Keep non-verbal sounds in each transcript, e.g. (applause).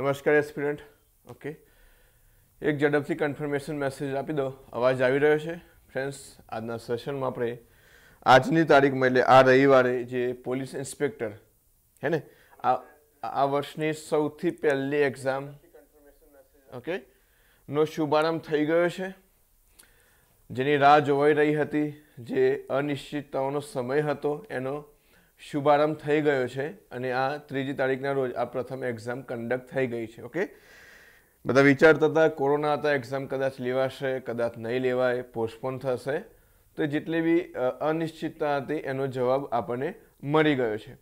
નમસ્કાર aspirant okay એક ઝડપથી કન્ફર્મેશન મેસેજ આપી દો અવાજ આવી રહ્યો છે ફ્રેન્ડ્સ આજના સેશનમાં આપણે આજની તારીખમાં એટલે આ રવિવારે જે પોલીસ ઇન્સ્પેક્ટર હે ને આ આ વર્ષની સૌથી પહેલી એક્ઝામ ઓકે નો શુભારંભ થઈ ગયો છે જેની રાહ જોવાઈ રહી હતી જે અનિશ્ચિતતાઓનો સમય હતો એનો શુભારંભ થઈ ગયો છે અને આ ત્રીજી તારીખના રોજ આ પ્રથમ એક્ઝામ કન્ડક્ટ થઈ ગઈ છે ઓકે બધા વિચારતા હતા કોરોના હતા એક્ઝામ કદાચ લેવાશે કદાચ નહીં લેવાય પોસ્ટપોન થશે તો જેટલી બી અનિશ્ચિતતા હતી એનો જવાબ આપણને મળી ગયો છે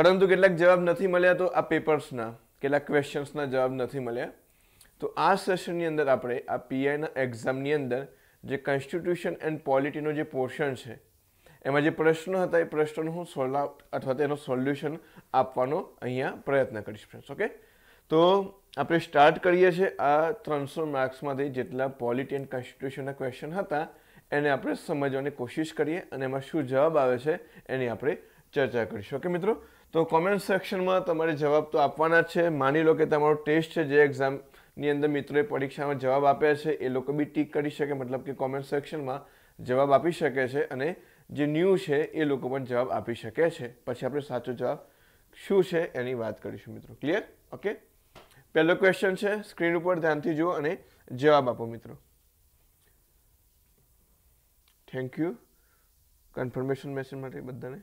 પરંતુ કેટલાક જવાબ નથી મળ્યા તો આ પેપર્સના કેટલાક ક્વેશ્ચન્સના જવાબ નથી મળ્યા તો આ સેશનની અંદર આપણે આ પીઆઈના એક્ઝામની અંદર જે કન્સ્ટિટ્યુશન એન્ડ પોલિટીનો જે પોર્શન છે એમાં જે પ્રશ્નો હતા એ પ્રશ્નોનું હું સોલ્વ અથવા તેનો સોલ્યુશન આપવાનો અહીંયા પ્રયત્ન કરીશ ફ્રેન્ડ્સ ઓકે તો આપણે સ્ટાર્ટ કરીએ છીએ આ ત્રણસો માર્ક્સમાંથી જેટલા પોલિટી એન્ડ કોન્સ્ટિટ્યુશનના ક્વેશ્ચન હતા એને આપણે સમજવાની કોશિશ કરીએ અને એમાં શું જવાબ આવે છે એની આપણે ચર્ચા કરીશું ઓકે મિત્રો તો કોમેન્ટ સેક્શનમાં તમારે જવાબ તો આપવાના છે માની લો કે તમારો ટેસ્ટ છે જે એક્ઝામની અંદર મિત્રોએ પરીક્ષામાં જવાબ આપ્યા છે એ લોકો બી ટીક કરી શકે મતલબ કે કોમેન્ટ સેક્શનમાં જવાબ આપી શકે છે અને જે ન્યૂ છે એ લોકો પણ જવાબ આપી શકે છે પછી આપણે સાચો જવાબ શું છે એની વાત કરીશું મિત્રો ક્લિયર ઓકે પહેલો ક્વેશ્ચન છે સ્ક્રીન ઉપર ધ્યાનથી જુઓ અને જવાબ આપો મિત્રો થેન્ક યુ કન્ફર્મેશન મેસેજ માટે બધાને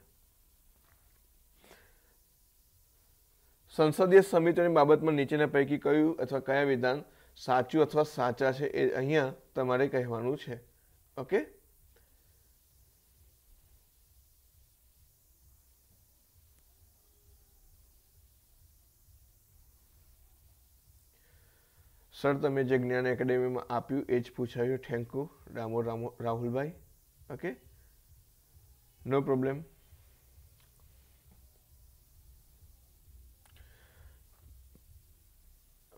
સંસદીય સમિતિઓની બાબતમાં નીચેના પૈકી કયું અથવા કયા વિધાન સાચું અથવા સાચા છે એ અહીંયા તમારે કહેવાનું છે ઓકે સર તમે જે જ્ઞાન એકેડેમીમાં આપ્યું એ જ પૂછાયું થેન્ક યુ રામો રામો રાહુલભાઈ ઓકે નો પ્રોબ્લેમ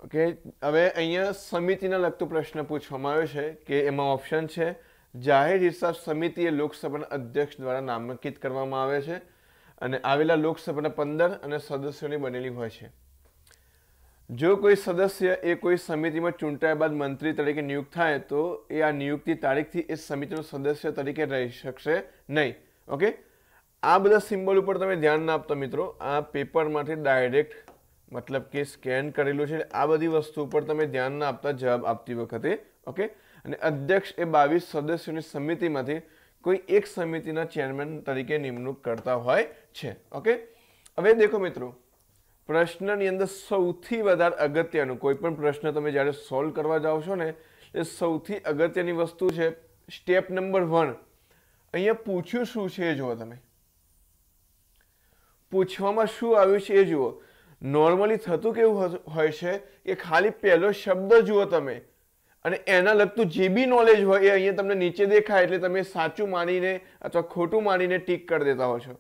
ઓકે હવે અહીંયા સમિતિને લગતો પ્રશ્ન પૂછવામાં આવ્યો છે કે એમાં ઓપ્શન છે જાહેર હિસાબ સમિતિ એ લોકસભાના અધ્યક્ષ દ્વારા નામાંકિત કરવામાં આવે છે અને આવેલા લોકસભાના પંદર અને સદસ્યોની બનેલી હોય છે જો કોઈ સદસ્ય એ કોઈ સમિતિમાં ચૂંટાયા બાદ મંત્રી તરીકે નિયુક્ત થાય તો એ આ નિયુક્તિ તારીખથી એ સમિતિનો સદસ્ય તરીકે રહી શકશે નહીં ઓકે આ બધા સિમ્બોલ ઉપર તમે ધ્યાન ના આપતા મિત્રો આ પેપરમાંથી ડાયરેક્ટ મતલબ કે સ્કેન કરેલું છે આ બધી વસ્તુ ઉપર તમે ધ્યાન ના આપતા જવાબ આપતી વખતે ઓકે અને અધ્યક્ષ એ બાવીસ સદસ્યોની સમિતિમાંથી કોઈ એક સમિતિના ચેરમેન તરીકે નિમણૂક કરતા હોય છે ઓકે હવે દેખો મિત્રો પ્રશ્નની અંદર સૌથી વધારે અગત્યનું કોઈ પણ પ્રશ્ન તમે જ્યારે સોલ્વ કરવા જાઓ છો ને એ સૌથી અગત્યની વસ્તુ છે સ્ટેપ નંબર વન અહીંયા પૂછ્યું શું છે એ જુઓ તમે પૂછવામાં શું આવ્યું છે એ જુઓ નોર્મલી થતું કેવું હોય છે કે ખાલી પહેલો શબ્દ જુઓ તમે અને એના લગતું જે બી નોલેજ હોય એ અહીંયા તમને નીચે દેખાય એટલે તમે સાચું માનીને અથવા ખોટું માનીને ટીક કરી દેતા હો છો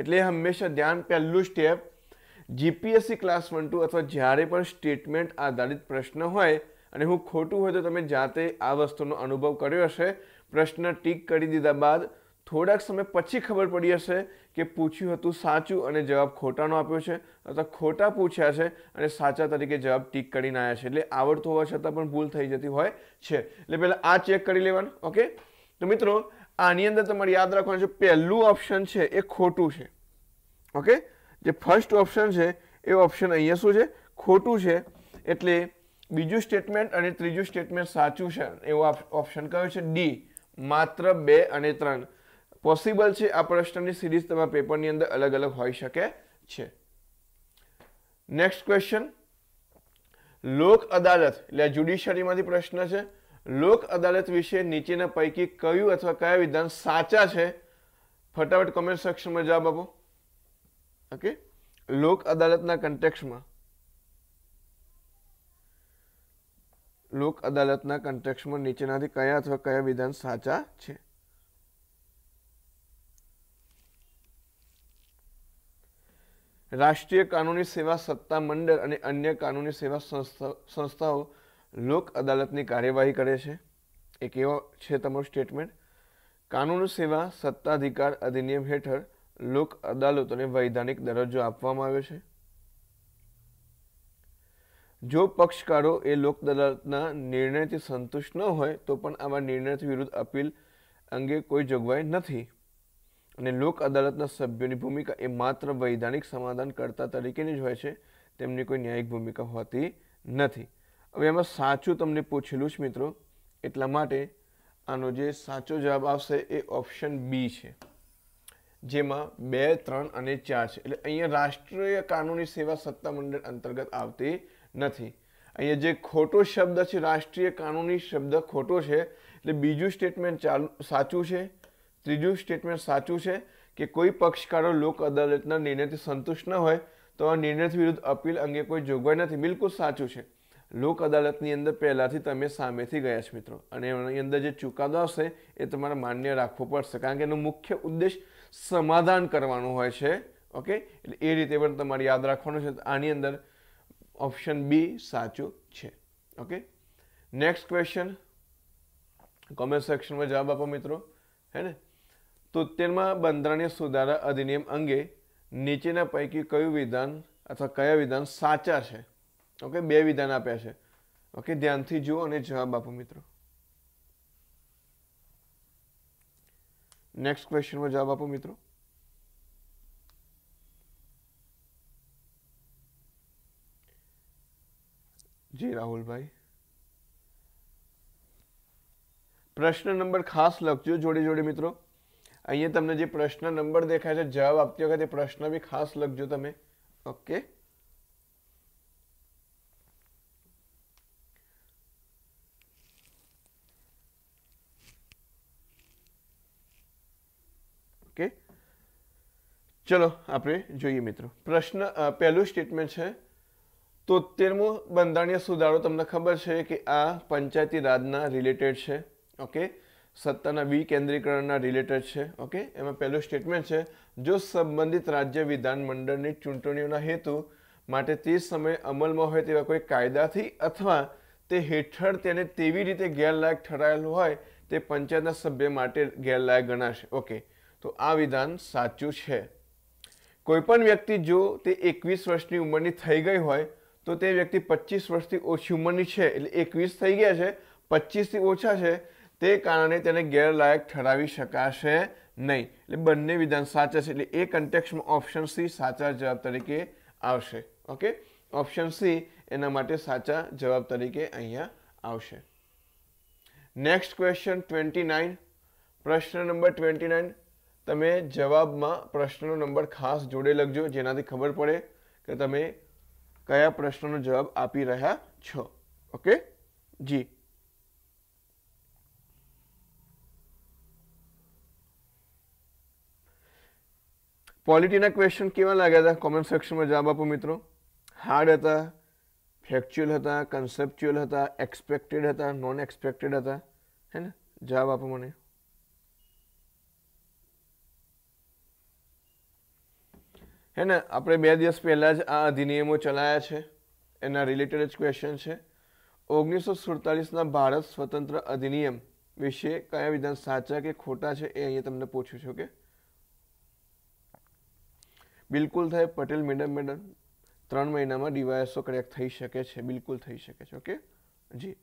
એટલે હંમેશા ધ્યાન પહેલું step GPSC class one two અથવા જ્યારે પણ સ્ટેટમેન્ટ આધારિત પ્રશ્ન હોય અને હું ખોટું હોય તો તમે જાતે આ વસ્તુનો અનુભવ કર્યો હશે પ્રશ્ન ટીક કરી દીધા બાદ થોડાક સમય પછી ખબર પડી હશે કે પૂછ્યું હતું સાચું અને જવાબ ખોટાનો આપ્યો છે અથવા ખોટા પૂછ્યા છે અને સાચા તરીકે જવાબ ટીક કરીને આવ્યા છે એટલે આવડતું હોવા છતાં પણ ભૂલ થઈ જતી હોય છે એટલે પહેલાં આ ચેક કરી લેવાનું ઓકે તો મિત્રો આની અંદર તમારે યાદ રાખવાનું છે પહેલું ઓપ્શન છે એ ખોટું છે ઓકે જે ફર્સ્ટ ઓપ્શન છે એ ઓપ્શન અહીંયા શું છે ખોટું છે એટલે બીજું સ્ટેટમેન્ટ અને ત્રીજું સ્ટેટમેન્ટ સાચું છે એવો ઓપ્શન કયો છે ડી માત્ર બે અને ત્રણ પોસિબલ છે આ પ્રશ્નની સિરીઝ તમારા પેપરની અંદર અલગ અલગ હોઈ શકે છે નેક્સ્ટ ક્વેશ્ચન લોક અદાલત એટલે જ્યુડિશિયરીમાંથી પ્રશ્ન છે લોક અદાલત વિશે નીચેના પૈકી કયું અથવા કયા વિધાન સાચા છે ફટાફટ કોમેન્ટ સેક્શનમાં જવાબ આપો ઓકે લોક અદાલતના કન્ટેક્સમાં લોક અદાલતના કન્ટેક્સમાં નીચેનાથી કયા અથવા કયા વિધાન સાચા છે રાષ્ટ્રીય કાનૂની સેવા સત્તા મંડળ અને અન્ય કાનૂની સેવા સંસ્થાઓ લોક અદાલતની કાર્યવાહી કરે છે એ કેવો છે તમારું સ્ટેટમેન્ટ કાનૂની સેવા સત્તાધિકાર અધિનિયમ હેઠળ લોક અદાલતોને વૈધાનિક દરજ્જો આપવામાં આવ્યો છે જો પક્ષકારો એ લોક અદાલતના નિર્ણયથી સંતુષ્ટ ન હોય તો પણ આવા નિર્ણય વિરુદ્ધ અપીલ અંગે કોઈ જોગવાઈ નથી અને લોક અદાલતના સભ્યોની ભૂમિકા એ માત્ર વૈધાનિક સમાધાનકર્તા તરીકેની જ હોય છે તેમની કોઈ ન્યાયિક ભૂમિકા હોતી નથી હવે એમાં સાચું તમને પૂછેલું જ મિત્રો એટલા માટે આનો જે સાચો જવાબ આવશે એ ઓપ્શન બી છે જેમાં બે ત્રણ અને ચાર છે એટલે અહીંયા રાષ્ટ્રીય કાનૂની સેવા સત્તામંડળ અંતર્ગત આવતી નથી અહીંયા જે ખોટો શબ્દ છે રાષ્ટ્રીય કાનૂની શબ્દ ખોટો છે એટલે બીજું સ્ટેટમેન્ટ ચાલુ સાચું છે ત્રીજું સ્ટેટમેન્ટ સાચું છે કે કોઈ પક્ષકારો લોક અદાલતના નિર્ણયથી સંતુષ્ટ ન હોય તો આ નિર્ણય વિરુદ્ધ અપીલ અંગે કોઈ જોગવાઈ નથી બિલકુલ સાચું છે લોક અદાલતની અંદર પહેલાંથી તમે સામેથી ગયા છો મિત્રો અને એની અંદર જે ચુકાદો આવશે એ તમારે માન્ય રાખવો પડશે કારણ કે એનો મુખ્ય ઉદ્દેશ સમાધાન કરવાનું હોય છે ઓકે એટલે એ રીતે પણ તમારે યાદ રાખવાનું છે આની અંદર ઓપ્શન બી સાચું છે ઓકે નેક્સ્ટ ક્વેશ્ચન કોમેન્ટ સેક્શનમાં જવાબ આપો મિત્રો હે ને તોતેરમાં બંધારણીય સુધારા અધિનિયમ અંગે નીચેના પૈકી કયું વિધાન અથવા કયા વિધાન સાચા છે ઓકે બે વિધાન આપ્યા છે ઓકે ધ્યાનથી જુઓ અને જવાબ આપો મિત્રો नेक्स्ट क्वेश्चन में जाओ बापू मित्रों जी राहुल भाई प्रश्न नंबर खास लखजो जोड़े जोड़े मित्रों अँ तमने जो प्रश्न नंबर देखा है तो जवाब आपती वक्त प्रश्न भी खास लखजो तमें ओके okay? ચલો આપણે જોઈએ મિત્રો પ્રશ્ન પહેલું સ્ટેટમેન્ટ છે તોતેરમો બંધારણીય સુધારો તમને ખબર છે કે આ પંચાયતી રાજના રિલેટેડ છે ઓકે સત્તાના વિકેન્દ્રીકરણના રિલેટેડ છે ઓકે એમાં પહેલું સ્ટેટમેન્ટ છે જો સંબંધિત રાજ્ય વિધાનમંડળની ચૂંટણીઓના હેતુ માટે તે સમયે અમલમાં હોય તેવા કોઈ કાયદાથી અથવા તે હેઠળ તેને તેવી રીતે ગેરલાયક ઠરાયેલ હોય તે પંચાયતના સભ્ય માટે ગેરલાયક ગણાશે ઓકે તો આ વિધાન સાચું છે કોઈપણ વ્યક્તિ જો તે એકવીસ વર્ષની ઉંમરની થઈ ગઈ હોય તો તે વ્યક્તિ પચીસ વર્ષથી ઓછી ઉંમરની છે એટલે એકવીસ થઈ ગયા છે પચીસથી ઓછા છે તે કારણે તેને ગેરલાયક ઠરાવી શકાશે નહીં એટલે બંને વિધાન સાચા છે એટલે એ કન્ટેક્સમાં ઓપ્શન સી સાચા જવાબ તરીકે આવશે ઓકે ઓપ્શન સી એના માટે સાચા જવાબ તરીકે અહીંયા આવશે નેક્સ્ટ ક્વેશ્ચન ટ્વેન્ટી નાઇન પ્રશ્ન નંબર ટ્વેન્ટી નાઇન તમે જવાબમાં પ્રશ્નનો નંબર ખાસ જોડે લખજો જેનાથી ખબર પડે કે તમે કયા પ્રશ્નનો જવાબ આપી રહ્યા છો ઓકે જી પોલિટીના ક્વેશ્ચન કેવા લાગ્યા હતા કોમેન્ટ સેક્શનમાં જવાબ આપો મિત્રો હાર્ડ હતા ફેક્ચ્યુઅલ હતા કન્સેપ્ચ્યુઅલ હતા એક્સપેક્ટેડ હતા નોન એક્સપેક્ટેડ હતા હે ને જવાબ આપો મને હે ને આપણે બે દિવસ પહેલાં જ આ અધિનિયમો ચલાયા છે એના રિલેટેડ જ ક્વેશ્ચન છે ઓગણીસો સુડતાલીસના ભારત સ્વતંત્ર અધિનિયમ વિશે કયા વિધાન સાચા કે ખોટા છે એ અહીંયા તમને પૂછ્યું છે કે બિલકુલ થાય પટેલ મેડમ મેડમ ત્રણ મહિનામાં ડીવાયસો કરેક્ટ થઈ શકે છે બિલકુલ થઈ શકે છે ઓકે જી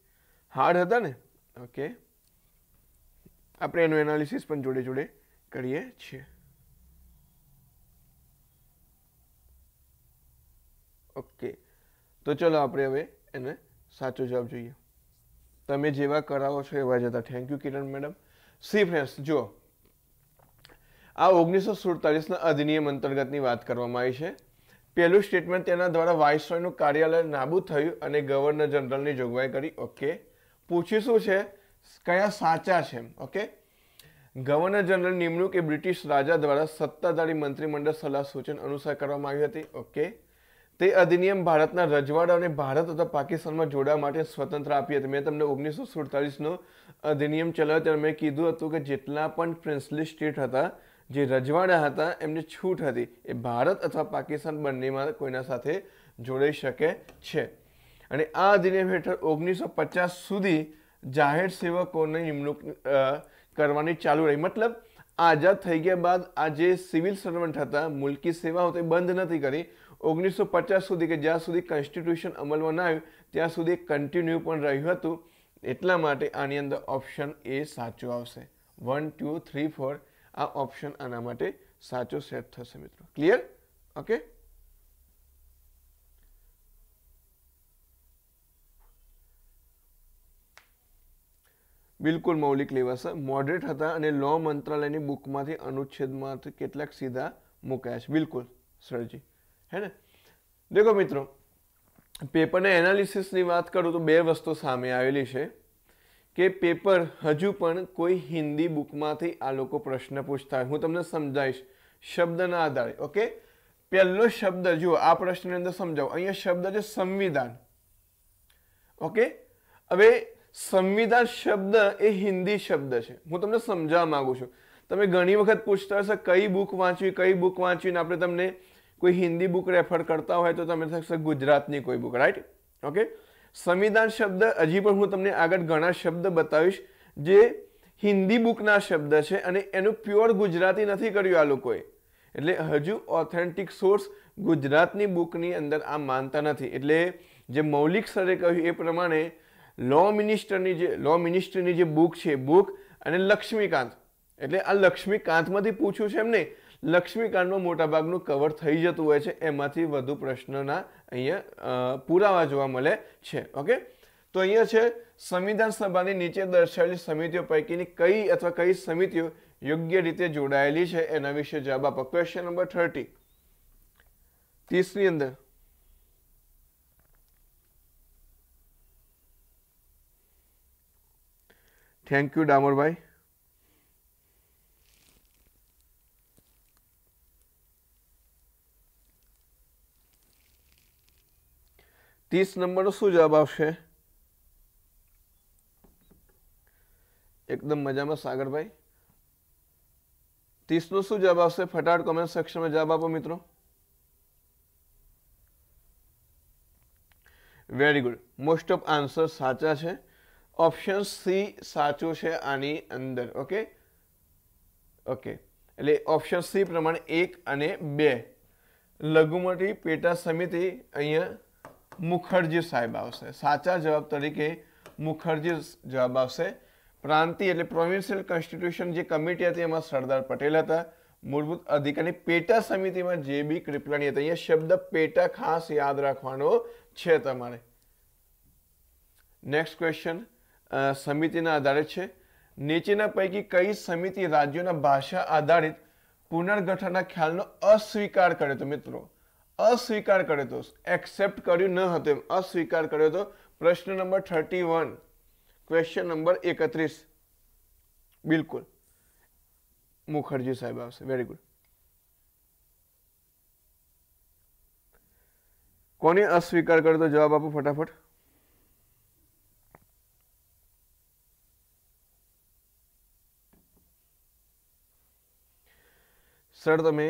હાર્ડ હતા ને ઓકે આપણે એનું એનાલિસિસ પણ જોડે જોડે કરીએ છીએ ઓકે તો ચલો આપણે હવે એને સાચો જવાબ જોઈએ તમે જેવા કરાવો છો એવા જતા thank you Kiran madam see friends જુઓ આ ઓગણીસો સુડતાલીસના અધિનિયમ અંતર્ગતની વાત કરવામાં આવી છે પહેલું સ્ટેટમેન્ટ તેના દ્વારા વાઇસરોયનું કાર્યાલય નાબૂદ થયું અને ગવર્નર જનરલની જોગવાઈ કરી ઓકે પૂછ્યું શું છે કયા સાચા છે ઓકે ગવર્નર જનરલ નિમણૂક એ બ્રિટિશ રાજા દ્વારા સત્તાધારી મંત્રીમંડળ સલાહ સૂચન અનુસાર કરવામાં આવી હતી ઓકે તે અધિનિયમ ભારતના રજવાડા અને ભારત તથા પાકિસ્તાનમાં જોડાવા માટે સ્વતંત્ર આપી હતી મેં તમને ઓગણીસો સુડતાલીસનો અધિનિયમ ચલાવ્યો ત્યારે મેં કીધું હતું કે જેટલા પણ પ્રિન્સલી સ્ટેટ હતા જે રજવાડા હતા એમને છૂટ હતી એ ભારત અથવા પાકિસ્તાન બંનેમાં કોઈના સાથે જોડાઈ શકે છે અને આ અધિનિયમ હેઠળ ઓગણીસો પચાસ સુધી જાહેર સેવકોને નિમણૂક કરવાની ચાલુ રહી મતલબ આઝાદ થઈ ગયા બાદ આ જે સિવિલ સર્વન્ટ હતા મુલકી સેવાઓ તે બંધ નથી કરી ઓગણીસો પચાસ સુધી કે જ્યાં સુધી કોન્સ્ટિટ્યુશન અમલમાં ના આવ્યું ત્યાં સુધી કન્ટિન્યુ પણ રહ્યું હતું એટલા માટે આની અંદર ઓપ્શન એ સાચો આવશે વન ટુ થ્રી ફોર આ ઓપ્શન આના માટે સાચો સેટ થશે મિત્રો ક્લિયર ઓકે બિલકુલ મૌલિક લેવાશે મોડરેટ હતા અને લો મંત્રાલયની બુકમાંથી અનુચ્છેદમાંથી કેટલાક સીધા મુકાયા છે બિલકુલ સરજી હે ને દેખો મિત્રો પેપરના એનાલિસિસની વાત કરું તો બે વસ્તુ સામે આવેલી છે કે પેપર હજુ પણ કોઈ હિન્દી બુકમાંથી આ લોકો પ્રશ્ન પૂછતા હોય હું તમને સમજાવીશ શબ્દના આધારે ઓકે પહેલો શબ્દ જુઓ આ પ્રશ્નની અંદર સમજાવો અહીંયા શબ્દ છે સંવિધાન ઓકે હવે સંવિધાન શબ્દ એ હિન્દી શબ્દ છે હું તમને સમજાવવા માગું છું તમે ઘણી વખત પૂછતા હશે કઈ બુક વાંચવી કઈ બુક વાંચવીને આપણે તમને કોઈ હિન્દી બુક રેફર કરતા હોય તો તમે થશે ગુજરાતની કોઈ બુક રાઈટ ઓકે સંવિધાન શબ્દ હજી પણ હું તમને આગળ ઘણા શબ્દ બતાવીશ જે હિન્દી બુકના શબ્દ છે અને એનું પ્યોર ગુજરાતી નથી કર્યું આ લોકોએ એટલે હજુ ઓથેન્ટિક સોર્સ ગુજરાતની બુકની અંદર આ માનતા નથી એટલે જે મૌલિક સરે કહ્યું એ પ્રમાણે લો મિનિસ્ટરની જે લો મિનિસ્ટરની જે બુક છે બુક અને લક્ષ્મીકાંત એટલે આ લક્ષ્મીકાંતમાંથી પૂછ્યું છે એમ નહીં લક્ષ્મીકાંડમાં મોટાભાગનું કવર થઈ જતું હોય છે એમાંથી વધુ પ્રશ્નના અહીંયા પુરાવા જોવા મળે છે ઓકે તો અહીંયા છે સંવિધાન સભાની નીચે દર્શાવેલી સમિતિઓ પૈકીની કઈ અથવા કઈ સમિતિઓ યોગ્ય રીતે જોડાયેલી છે એના વિશે જવાબ આપો ક્વેશ્ચન નંબર થર્ટી ત્રીસની અંદર થેન્ક યુ ડામરભાઈ ત્રીસ નંબરનો શું જવાબ આવશે એકદમ મજામાં સાગરભાઈ ત્રીસનો શું જવાબ આવશે ફટાફટ કોમેન્ટ સેક્શનમાં જવાબ આપો મિત્રો very good most of answer સાચા છે ઓપ્શન સી સાચું છે આની અંદર ઓકે ઓકે એટલે ઓપ્શન સી પ્રમાણે એક અને બે લઘુમતી પેટા સમિતિ અહીંયા મુખર્જી સાહેબ આવશે સાચા જવાબ તરીકે મુખર્જી જવાબ આવશે પ્રાંતિય એટલે પ્રોવિન્શિયલ કોન્સ્ટિટ્યુશન જે કમિટી હતી એમાં સરદાર પટેલ હતા મૂળભૂત અધિકારની પેટા સમિતિમાં જે બી કૃપલાણી હતા અહીંયા શબ્દ પેટા ખાસ યાદ રાખવાનો છે તમારે નેક્સ્ટ ક્વેશ્ચન સમિતિના આધારે છે નીચેના પૈકી કઈ સમિતિ રાજ્યોના ભાષા આધારિત પુનર્ગઠનના ખ્યાલનો અસ્વીકાર કર્યો તો મિત્રો अस्वीकार करे तो एक्सेप्ट करू अस्वीकार करो तो प्रश्न नंबर थर्टी वन क्वेश्चन नंबर एकत्रीस बिल्कुल मुखर्जी साहब आपसे वेरी गुड को अस्वीकार करे तो जवाब आप फटाफट સર તમે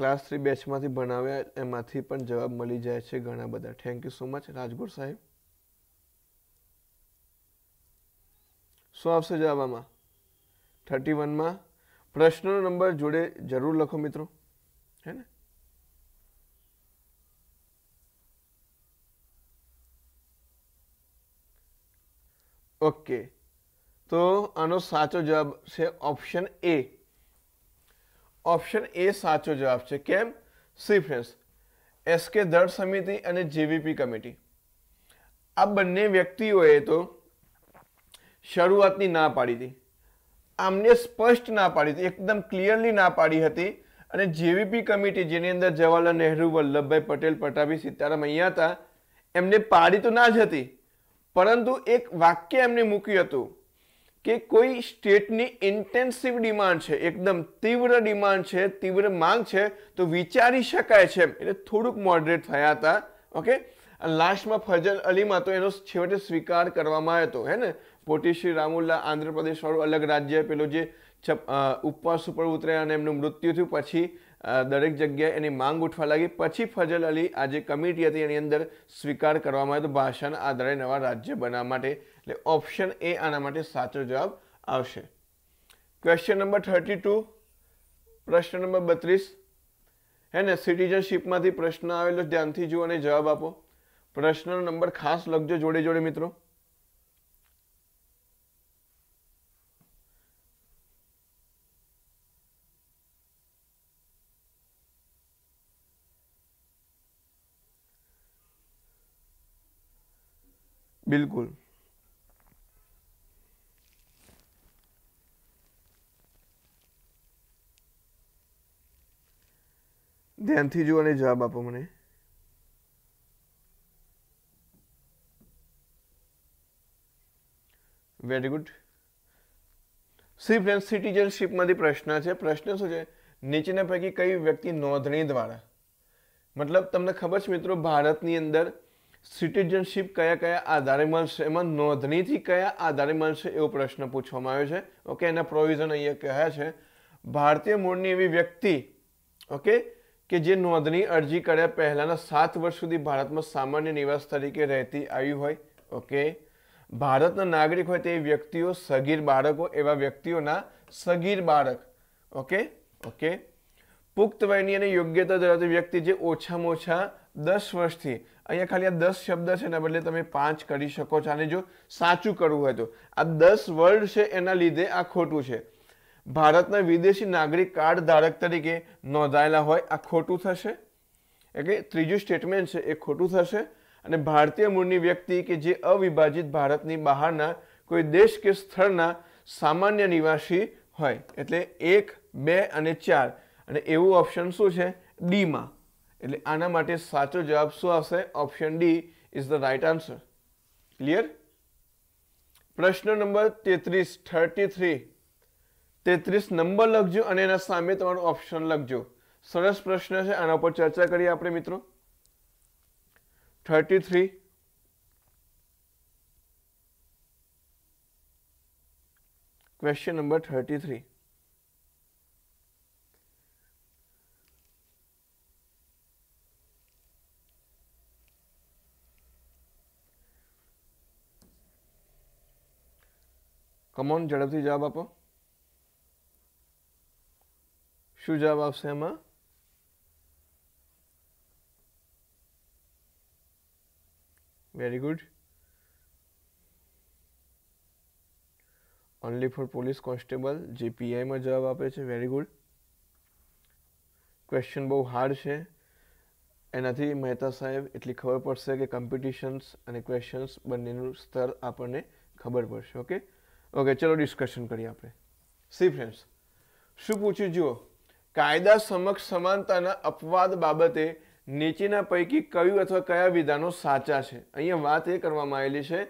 ક્લાસ થ્રી બેચમાંથી ભણાવ્યા એમાંથી પણ જવાબ મળી જાય છે ઘણા બધા thank you so much Rajgur સાહેબ શું આવશે જવાબ આમાં થર્ટી વનમાં પ્રશ્નનો નંબર જોડે જરૂર લખો મિત્રો હે ને ઓકે તો આનો સાચો જવાબ છે ઓપ્શન એ ઓપ્શન એ સાચો જવાબ છે કેમ સી ફ્રેન્ડ્સ એસકે દળ સમિતિ અને જેવીપી કમિટી આ બંને વ્યક્તિઓએ તો શરૂઆતની ના પાડી હતી આમને સ્પષ્ટ ના પાડી હતી એકદમ ક્લિયરલી ના પાડી હતી અને જેવીપી કમિટી જેની અંદર જવાહરલાલ નહેરુ વલ્લભભાઈ પટેલ પટાભી સીતારામ અહીંયા હતા એમને પાડી તો ના જ હતી પરંતુ એક વાક્ય એમને મૂક્યું હતું કે કોઈ સ્ટેટની ઇન્ટેન્સિવ ડિમાન્ડ છે એકદમ તીવ્ર ડિમાન્ડ છે તીવ્ર માંગ છે તો વિચારી શકાય છે એટલે થોડુંક મોડરેટ થયા હતા ઓકે લાસ્ટમાં ફજલ અલીમાં તો એનો છેવટે સ્વીકાર કરવામાં આવ્યો હતો હે ને પોટી શ્રી રામુલ્લા આંધ્રપ્રદેશવાળું અલગ રાજ્ય પેલો જે ઉપવાસ ઉપર ઉતર્યા અને એમનું મૃત્યુ થયું પછી દરેક જગ્યાએ એની માંગ ઉઠવા લાગી પછી ફજલ અલી આ જે કમિટી હતી એની અંદર સ્વીકાર કરવામાં આવ્યો તો ભાષાના આધારે નવા રાજ્ય બનાવવા માટે એટલે ઓપ્શન એ આના માટે સાચો જવાબ આવશે ક્વેશ્ચન નંબર થર્ટી ટુ પ્રશ્ન નંબર બત્રીસ હે ને સિટીઝનશીપમાંથી પ્રશ્ન આવેલો ધ્યાનથી જુઓ અને જવાબ આપો પ્રશ્નનો નંબર ખાસ લખજો જોડે જોડે મિત્રો બિલકુલ ધ્યાનથી જુઓ અને જવાબ આપો મને વેરી ગુડ સી ફ્રેન્ડ સિટીઝનશીપમાંથી પ્રશ્ન છે પ્રશ્ન શું છે નીચેના પૈકી કઈ વ્યક્તિ નોંધણી દ્વારા મતલબ તમને ખબર છે મિત્રો ભારતની અંદર સિટીઝનશીપ કયા કયા આધારે મળશે એમાં નોંધણીથી કયા આધારે મળશે એવો પ્રશ્ન પૂછવામાં આવ્યો છે ઓકે એના પ્રોવિઝન અહીંયા કહ્યા છે ભારતીય મૂળની એવી વ્યક્તિ ઓકે કે જે નોંધણી અરજી કર્યા પહેલાંના સાત વર્ષ સુધી ભારતમાં સામાન્ય નિવાસ તરીકે રહેતી આવી હોય ઓકે ભારતના નાગરિક હોય તે વ્યક્તિઓ સગીર બાળકો એવા વ્યક્તિઓના સગીર બાળક ઓકે ઓકે પુખ્ત વયની અને યોગ્યતા ધરાવતી વ્યક્તિ જે ઓછામાં ઓછા દસ વર્ષથી અહીંયા ખાલી આ દસ શબ્દ છે એના બદલે તમે પાંચ કરી શકો છો અને જો સાચું કરવું હોય તો આ દસ વર્ડ છે એના લીધે આ ખોટું છે ભારતના વિદેશી નાગરિક કાર્ડ ધારક તરીકે નોંધાયેલા હોય આ ખોટું થશે એટલે ત્રીજું સ્ટેટમેન્ટ છે એ ખોટું થશે અને ભારતીય મૂળની વ્યક્તિ કે જે અવિભાજિત ભારતની બહારના કોઈ દેશ કે સ્થળના સામાન્ય નિવાસી હોય એટલે એક બે અને ચાર અને એવું ઓપ્શન શું છે ડીમાં એટલે આના માટે સાચો જવાબ શું આવશે option D is the right answer clear પ્રશ્ન નંબર તેત્રીસ થર્ટી થ્રી તેત્રીસ નંબર લખજો અને એના સામે તમારું ઓપ્શન લખજો સરસ પ્રશ્ન છે આના ઉપર ચર્ચા કરીએ આપણે મિત્રો thirty three question number thirty three come on ઝડપથી જવાબ આપો શું જવાબ આવશે એમાં very good only for police constable જે પીઆઈમાં જવાબ આપે છે વેરી ગુડ ક્વેશ્ચન બહુ હાર્ડ છે એનાથી મહેતા સાહેબ એટલી ખબર પડશે કે કોમ્પિટિશન્સ અને ક્વેશ્ચન્સ બંનેનું સ્તર આપણને ખબર પડશે ઓકે ઓકે ચલો ડિસ્કશન કરીએ આપણે સી ફ્રેન્ડ્સ શું પૂછ્યું જુઓ કાયદા સમક્ષ સમાનતાના અપવાદ બાબતે નીચેના પૈકી કયું અથવા કયા વિધાનો સાચા છે અહીંયા વાત એ કરવામાં આવેલી છે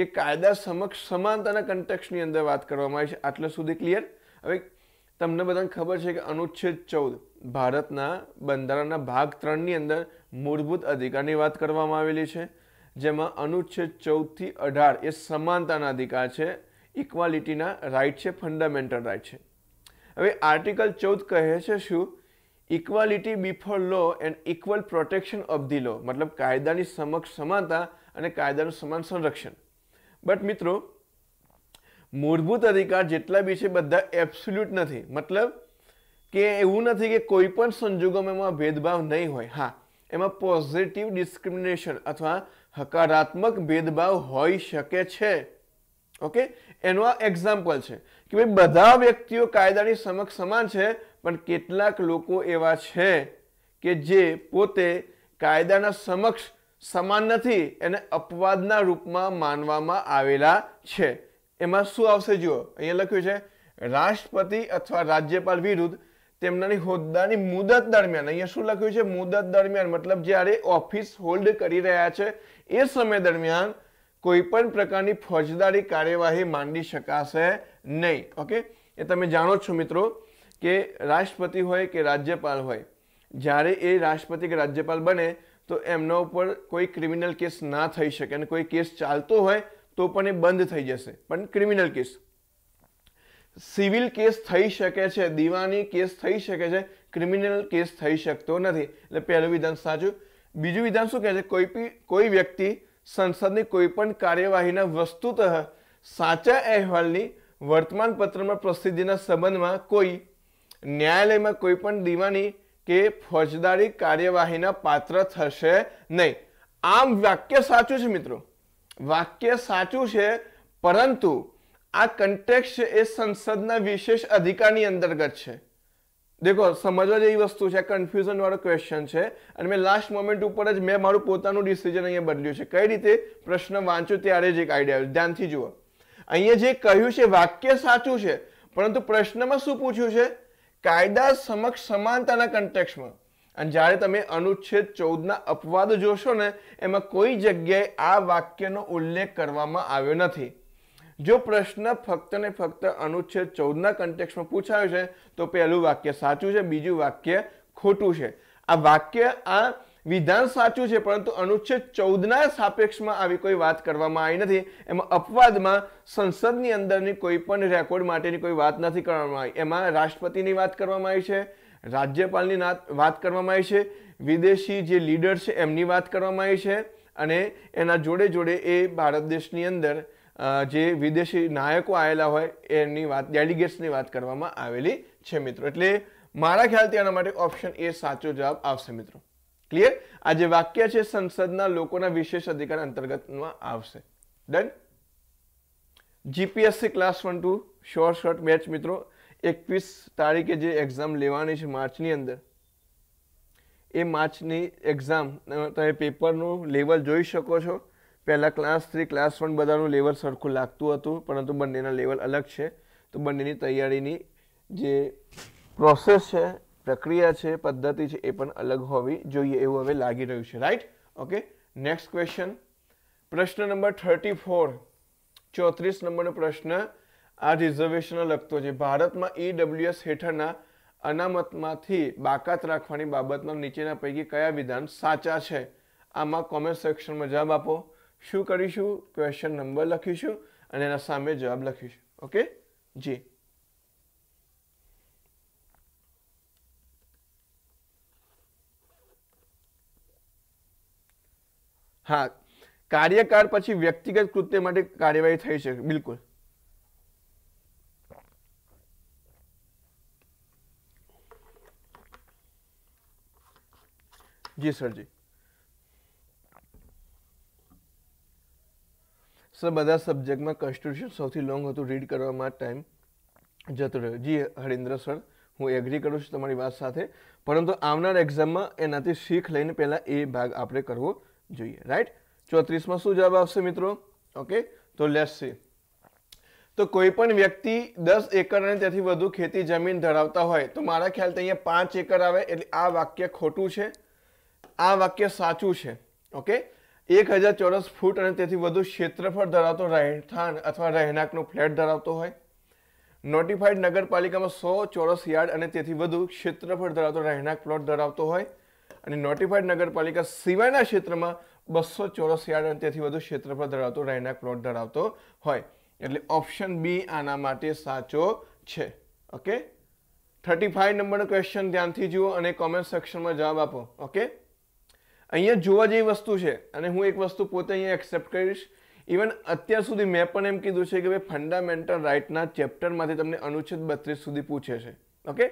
કે કાયદા સમક્ષ સમાનતાના કન્ટેક્સની અંદર વાત કરવામાં આવી છે આટલે સુધી ક્લિયર હવે તમને બધાને ખબર છે કે અનુચ્છેદ ચૌદ ભારતના બંધારણના ભાગ ત્રણની અંદર મૂળભૂત અધિકારની વાત કરવામાં આવેલી છે જેમાં અનુચ્છેદ ચૌદથી અઢાર એ સમાનતાના અધિકાર છે ઇક્વાલિટીના રાઇટ છે ફંડામેન્ટલ રાઇટ છે હવે આર્ટિકલ ચૌદ કહે છે શું equality before law and equal protection of the law મતલબ કાયદાની સમક્ષ સમાનતા અને કાયદાનું સમાન સંરક્ષણ બટ મિત્રો મૂળભૂત અધિકાર જેટલા બી છે બધા એબ્સોલ્યુટ નથી મતલબ કે એવું નથી કે કોઈ પણ સંજોગોમાં એમાં ભેદભાવ નહીં હોય હા એમાં પોઝિટિવ ડિસ્ક્રિમિનેશન અથવા હકારાત્મક ભેદભાવ હોઈ શકે છે ઓકે એનું આ એક્ઝામ્પલ છે કે ભાઈ બધા વ્યક્તિઓ કાયદાની સમક્ષ સમાન છે પણ કેટલાક લોકો એવા છે કે જે પોતે કાયદાના સમક્ષ સમાન નથી એને અપવાદના રૂપમાં માનવામાં આવેલા છે એમાં શું આવશે જુઓ અહીંયા લખ્યું છે રાષ્ટ્રપતિ અથવા રાજ્યપાલ વિરુદ્ધ તેમનાની હોદ્દાની મુદત દરમિયાન અહીંયા શું લખ્યું છે મુદત દરમિયાન મતલબ જ્યારે ઓફિસ હોલ્ડ કરી રહ્યા છે એ સમય દરમિયાન કોઈ પણ પ્રકારની ફોજદારી કાર્યવાહી માંડી શકાશે નહીં ઓકે એ તમે જાણો છો મિત્રો કે રાષ્ટ્રપતિ હોય કે રાજ્યપાલ હોય જ્યારે એ રાષ્ટ્રપતિ કે રાજ્યપાલ બને તો એમના ઉપર કોઈ ક્રિમિનલ કેસ ના થઈ શકે અને કોઈ કેસ ચાલતો હોય તો પણ એ બંધ થઈ જશે પણ ક્રિમિનલ કેસ સિવિલ કેસ થઈ શકે છે દીવાની કેસ થઈ શકે છે ક્રિમિનલ કેસ થઈ શકતો નથી એટલે પહેલું વિધાન સાચું બીજું વિધાન શું કહે છે કોઈ કોઈ વ્યક્તિ સંસદની કોઈપણ કાર્યવાહીના વસ્તુતઃ સાચા અહેવાલની વર્તમાન પત્રમાં પ્રસિદ્ધિના સંબંધમાં કોઈ ન્યાયાલયમાં કોઈ પણ દીવાની કે ફોજદારી કાર્યવાહીના પાત્ર થશે નહીં આમ વાક્ય સાચું છે મિત્રો વાક્ય સાચું છે પરંતુ આ કન્ટેક્સ છે એ સંસદના વિશેષ અધિકારની અંતર્ગત છે દેખો સમજવા જેવી વસ્તુ છે કન્ફ્યુઝન વાળો ક્વેશ્ચન છે અને મેં લાસ્ટ મોમેન્ટ ઉપર જ મેં મારું પોતાનું ડિસિઝન અહીંયા બદલ્યું છે કઈ રીતે પ્રશ્ન વાંચો ત્યારે જ એક આઈડિયા આવ્યો ધ્યાનથી જુઓ અહીંયા જે કહ્યું છે વાક્ય સાચું છે પરંતુ પ્રશ્નમાં શું પૂછ્યું છે કાયદા સમક્ષ સમાનતાના કન્ટેક્સમાં અને જ્યારે તમે અનુચ્છેદ ચૌદના અપવાદ જોશો ને એમાં કોઈ જગ્યાએ આ વાક્યનો ઉલ્લેખ કરવામાં આવ્યો નથી જો પ્રશ્ન ફક્ત ને ફક્ત અનુચ્છેદ ચૌદના કન્ટેક્સમાં પૂછાયો છે તો પહેલું વાક્ય સાચું છે બીજું વાક્ય ખોટું છે આ વાક્ય આ વિધાન સાચું છે પરંતુ અનુચ્છેદ ચૌદના સાપેક્ષમાં આવી કોઈ વાત કરવામાં આવી નથી એમાં અપવાદમાં સંસદની અંદરની કોઈ પણ રેકોર્ડ માટેની કોઈ વાત નથી કરવામાં આવી એમાં રાષ્ટ્રપતિની વાત કરવામાં આવી છે રાજ્યપાલની વાત કરવામાં આવી છે વિદેશી જે લીડર છે એમની વાત કરવામાં આવી છે અને એના જોડે જોડે એ ભારત દેશની અંદર જે વિદેશી નાયકો આવેલા હોય એની વાત ડેલિગેટ્સની વાત કરવામાં આવેલી છે મિત્રો એટલે મારા ખ્યાલથી આના માટે ઓપ્શન એ સાચો જવાબ આવશે મિત્રો ક્લિયર આ જે વાક્ય છે સંસદના લોકોના વિશેષ અધિકાર અંતર્ગતમાં આવશે done GPSC class one two short short batch મિત્રો એકવીસ તારીખે જે એક્ઝામ લેવાની છે માર્ચની અંદર એ માર્ચની એક્ઝામ તમે પેપરનું લેવલ જોઈ શકો છો પહેલાં ક્લાસ થ્રી ક્લાસ વન બધાનું લેવલ સરખું લાગતું હતું પરંતુ બંનેના લેવલ અલગ છે તો બંનેની તૈયારીની જે પ્રોસેસ છે પ્રક્રિયા છે પદ્ધતિ છે એ પણ અલગ હોવી જોઈએ એવું હવે લાગી રહ્યું છે રાઈટ ઓકે નેક્સ્ટ ક્વેશ્ચન પ્રશ્ન નંબર થર્ટી ફોર ચોત્રીસ નંબરનો પ્રશ્ન આ રિઝર્વેશન લગતો છે ભારતમાં ઈડબ્લ્યુએસ e હેઠળના અનામતમાંથી બાકાત રાખવાની બાબતમાં નીચેના પૈકી કયા વિધાન સાચા છે આમાં કોમેન્ટ સેક્શનમાં જવાબ આપો શું કરીશું ક્વેશ્ચન નંબર લખીશું અને એના સામે જવાબ લખીશું ઓકે જી હા કાર્યકાળ પછી વ્યક્તિગત કૃત્ય માટે કાર્યવાહી થઈ શકે બિલકુલ જી સરજી સર બધા સબ્જેક્ટમાં કોન્સ્ટિટ્યુશન સૌથી લોંગ હતું રીડ કરવામાં ટાઈમ જતો રહ્યો જી હરિન્દ્ર સર હું એગ્રી કરું છું તમારી વાત સાથે પરંતુ આવનાર એક્ઝામમાં એનાથી શીખ લઈને પહેલાં એ ભાગ આપણે કરવો જોઈએ રાઈટ ચોત્રીસમાં શું જવાબ આવશે મિત્રો ઓકે તો લેસ સી તો કોઈ પણ વ્યક્તિ દસ એકર અને તેથી વધુ ખેતી જમીન ધરાવતા હોય તો મારા ખ્યાલથી અહીંયા પાંચ એકર આવે એટલે આ વાક્ય ખોટું છે આ વાક્ય સાચું છે ઓકે એક હજાર ચોરસ ફૂટ અને તેથી વધુ ક્ષેત્રફળ ધરાવતો રહેઠાણ અથવા રહેણાંકનો ફ્લેટ ધરાવતો હોય નોટિફાઈડ નગરપાલિકામાં સો ચોરસ યાર્ડ અને તેથી વધુ ક્ષેત્રફળ ધરાવતો રહેણાંક પ્લોટ ધરાવતો હોય અને નોટિફાઈડ નગરપાલિકા સિવાયના ક્ષેત્રમાં બસો ચોરસ યાર્ડ અને તેથી વધુ ક્ષેત્રફળ ધરાવતો રહેણાંક પ્લોટ ધરાવતો હોય એટલે ઓપ્શન બી આના માટે સાચો છે ઓકે થર્ટી ફાઇવ નંબરનો ક્વેશ્ચન ધ્યાનથી જુઓ અને કોમેન્ટ સેક્શનમાં જવાબ આપો ઓકે અહીંયા જોવા જેવી વસ્તુ છે અને હું એક વસ્તુ પોતે અહીંયા એક્સેપ્ટ કરીશ ઇવન અત્યાર સુધી મેં પણ એમ કીધું છે કે ભાઈ ફંડામેન્ટલ રાઇટના ચેપ્ટરમાંથી તમને અનુચ્છેદ બત્રીસ સુધી પૂછે છે ઓકે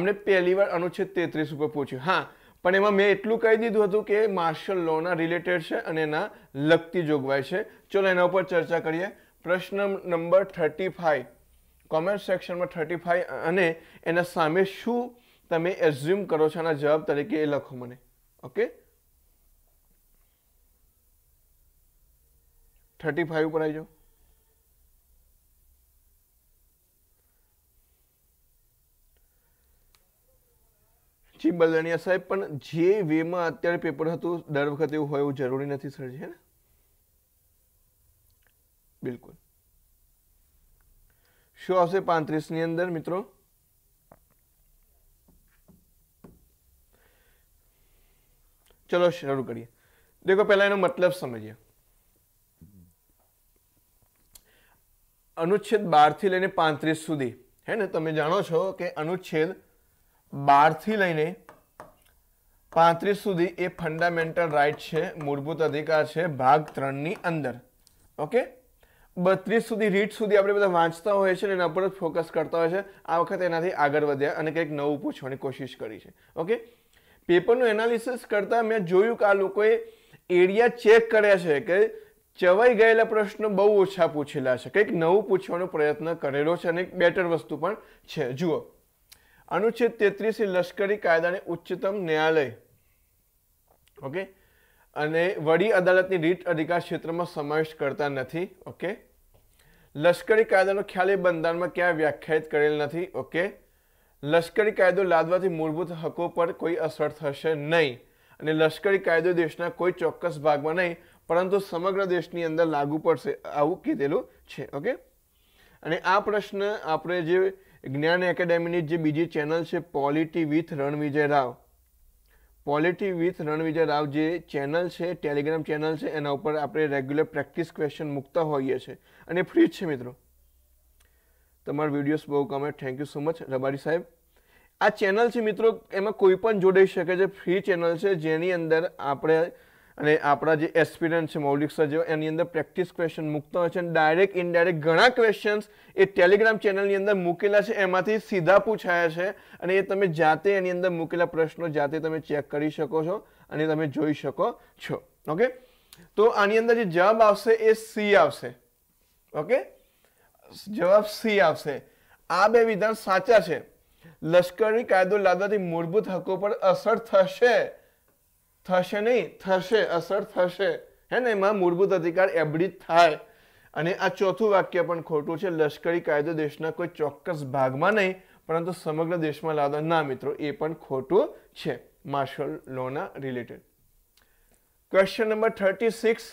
અમને પહેલી વાર અનુચ્છેદ તેત્રીસ ઉપર પૂછ્યું હા પણ એમાં મેં એટલું કહી દીધું હતું કે માર્શલ લોના રિલેટેડ છે અને એના લગતી જોગવાઈ છે ચલો એના ઉપર ચર્ચા કરીએ પ્રશ્ન નંબર થર્ટી ફાઈવ કોમર્સ સેક્શનમાં થર્ટી ફાઈવ અને એના સામે શું તમે એઝ્યુમ કરો છો એના જવાબ તરીકે એ લખો મને ઓકે થર્ટી ફાઇવ ઉપર આવી જાઓ જી બલદાણિયા સાહેબ પણ જે વેમાં અત્યારે પેપર હતું દર વખતે એવું હોય એવું જરૂરી નથી સર છે ને બિલકુલ શું આવશે પાંત્રીસની અંદર મિત્રો ચલો શરૂ કરીએ દેખો પહેલાં એનો મતલબ સમજીએ અનુચ્છેદ બારથી લઈને પાંત્રીસ સુધી હે ને તમે જાણો છો કે અનુચ્છેદ બારથી લઈને પાંત્રીસ સુધી એ ફંડામેન્ટલ રાઇટ છે મૂળભૂત અધિકાર છે ભાગ ત્રણની અંદર ઓકે બત્રીસ સુધી રીટ સુધી આપણે બધા વાંચતા હોઈએ છીએ અને એના પર જ ફોકસ કરતા હોય છે આ વખત એનાથી આગળ વધ્યા અને કંઈક નવું પૂછવાની કોશિશ કરી છે ઓકે પેપરનું એનાલિસિસ કરતાં મેં જોયું કે આ લોકોએ એરિયા ચેક કર્યા છે કે ચવાઈ ગયેલા પ્રશ્નો બહુ ઓછા પૂછેલા છે કંઈક નવું પૂછવાનો પ્રયત્ન કરેલો છે અને એક બેટર વસ્તુ પણ છે જુઓ અનુચ્છેદ તેત્રીસ એ લશ્કરી કાયદાને ઉચ્ચતમ ન્યાયાલય ઓકે અને વડી અદાલતની રીટ અધિકાર ક્ષેત્રમાં સમાવેશ કરતા નથી ઓકે લશ્કરી કાયદાનો ખ્યાલ એ બંધારણમાં ક્યાં વ્યાખ્યાયિત કરેલ નથી ઓકે લશ્કરી કાયદો લાદવાથી મૂળભૂત હકો પર કોઈ અસર થશે નહીં અને લશ્કરી કાયદો દેશના કોઈ ચોક્કસ ભાગમાં નહીં પરંતુ સમગ્ર દેશની અંદર લાગુ પડશે આવું કીધેલું છે ઓકે અને આ પ્રશ્ન આપણે જે જ્ઞાન એકેડેમીની જે બીજી ચેનલ છે polity with Ranvijay Rao polity with Ranvijay Rao જે ચેનલ છે ટેલિગ્રામ ચેનલ છે એના ઉપર આપણે રેગ્યુલર પ્રેક્ટિસ ક્વેશ્ચન મૂકતા હોઈએ છીએ અને ફ્રી જ છે મિત્રો તમારા વિડીયોઝ બહુ ગમે thank you so much Rabari સાહેબ આ ચેનલ છે મિત્રો એમાં કોઈ પણ જોડાઈ શકે છે ફ્રી ચેનલ છે જેની અંદર આપણે અને આપણા જે એસ્પિરન્ટ છે મૌલિક સર જેવા એની અંદર પ્રેક્ટિસ ક્વેશ્ચન મૂકતા હોય છે અને ડાયરેક્ટ ઇનડાયરેક્ટ ઘણા ક્વેશ્ચન્સ એ ટેલિગ્રામ ચેનલની અંદર મૂકેલા છે એમાંથી સીધા પૂછાયા છે અને એ તમે જાતે એની અંદર મૂકેલા પ્રશ્નો જાતે તમે ચેક કરી શકો છો અને તમે જોઈ શકો છો ઓકે તો આની અંદર જે જવાબ આવશે એ સી આવશે ઓકે જવાબ સી આવશે આ બે વિધાન સાચા છે લશ્કરી કાયદો લાદવાથી મૂળભૂત હકો પર અસર થશે થશે નહીં થશે અસર થશે હે ને એમાં મૂળભૂત અધિકાર એબડી થાય અને આ ચોથું વાક્ય પણ ખોટું છે લશ્કરી કાયદો દેશના કોઈ ચોક્કસ ભાગમાં નહીં પરંતુ સમગ્ર દેશમાં લાદો ના મિત્રો એ પણ ખોટું છે માર્શલ લોના related question number thirty six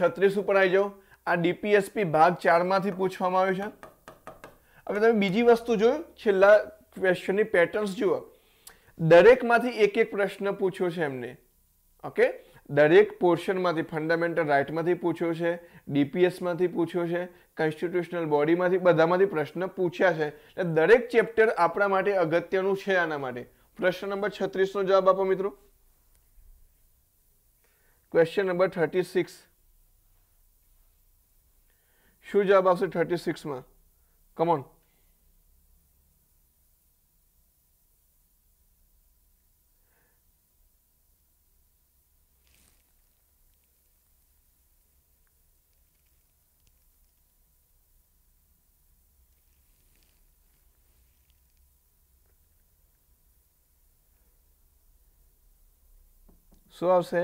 છત્રીસ ઉપર આવી જાઓ આ ડીપીએસપી ભાગ ચારમાંથી પૂછવામાં આવ્યું છે હવે તમે બીજી વસ્તુ જોયું છેલ્લા ક્વેશ્ચનની પેટર્ન્સ જુઓ દરેકમાંથી એક એક પ્રશ્ન પૂછ્યો છે એમને ઓકે દરેક પોર્શનમાંથી ફંડામેન્ટલ રાઇટમાંથી પૂછ્યો છે ડીપીએસમાંથી પૂછ્યો છે કન્સ્ટિટ્યુશનલ બોડીમાંથી બધામાંથી પ્રશ્ન પૂછ્યા છે એટલે દરેક ચેપ્ટર આપણા માટે અગત્યનું છે આના માટે પ્રશ્ન નંબર છત્રીસનો જવાબ આપો મિત્રો ક્વેશ્ચન નંબર થર્ટી સિક્સ શું જવાબ આવશે થર્ટી સિક્સમાં કમોન શું આવશે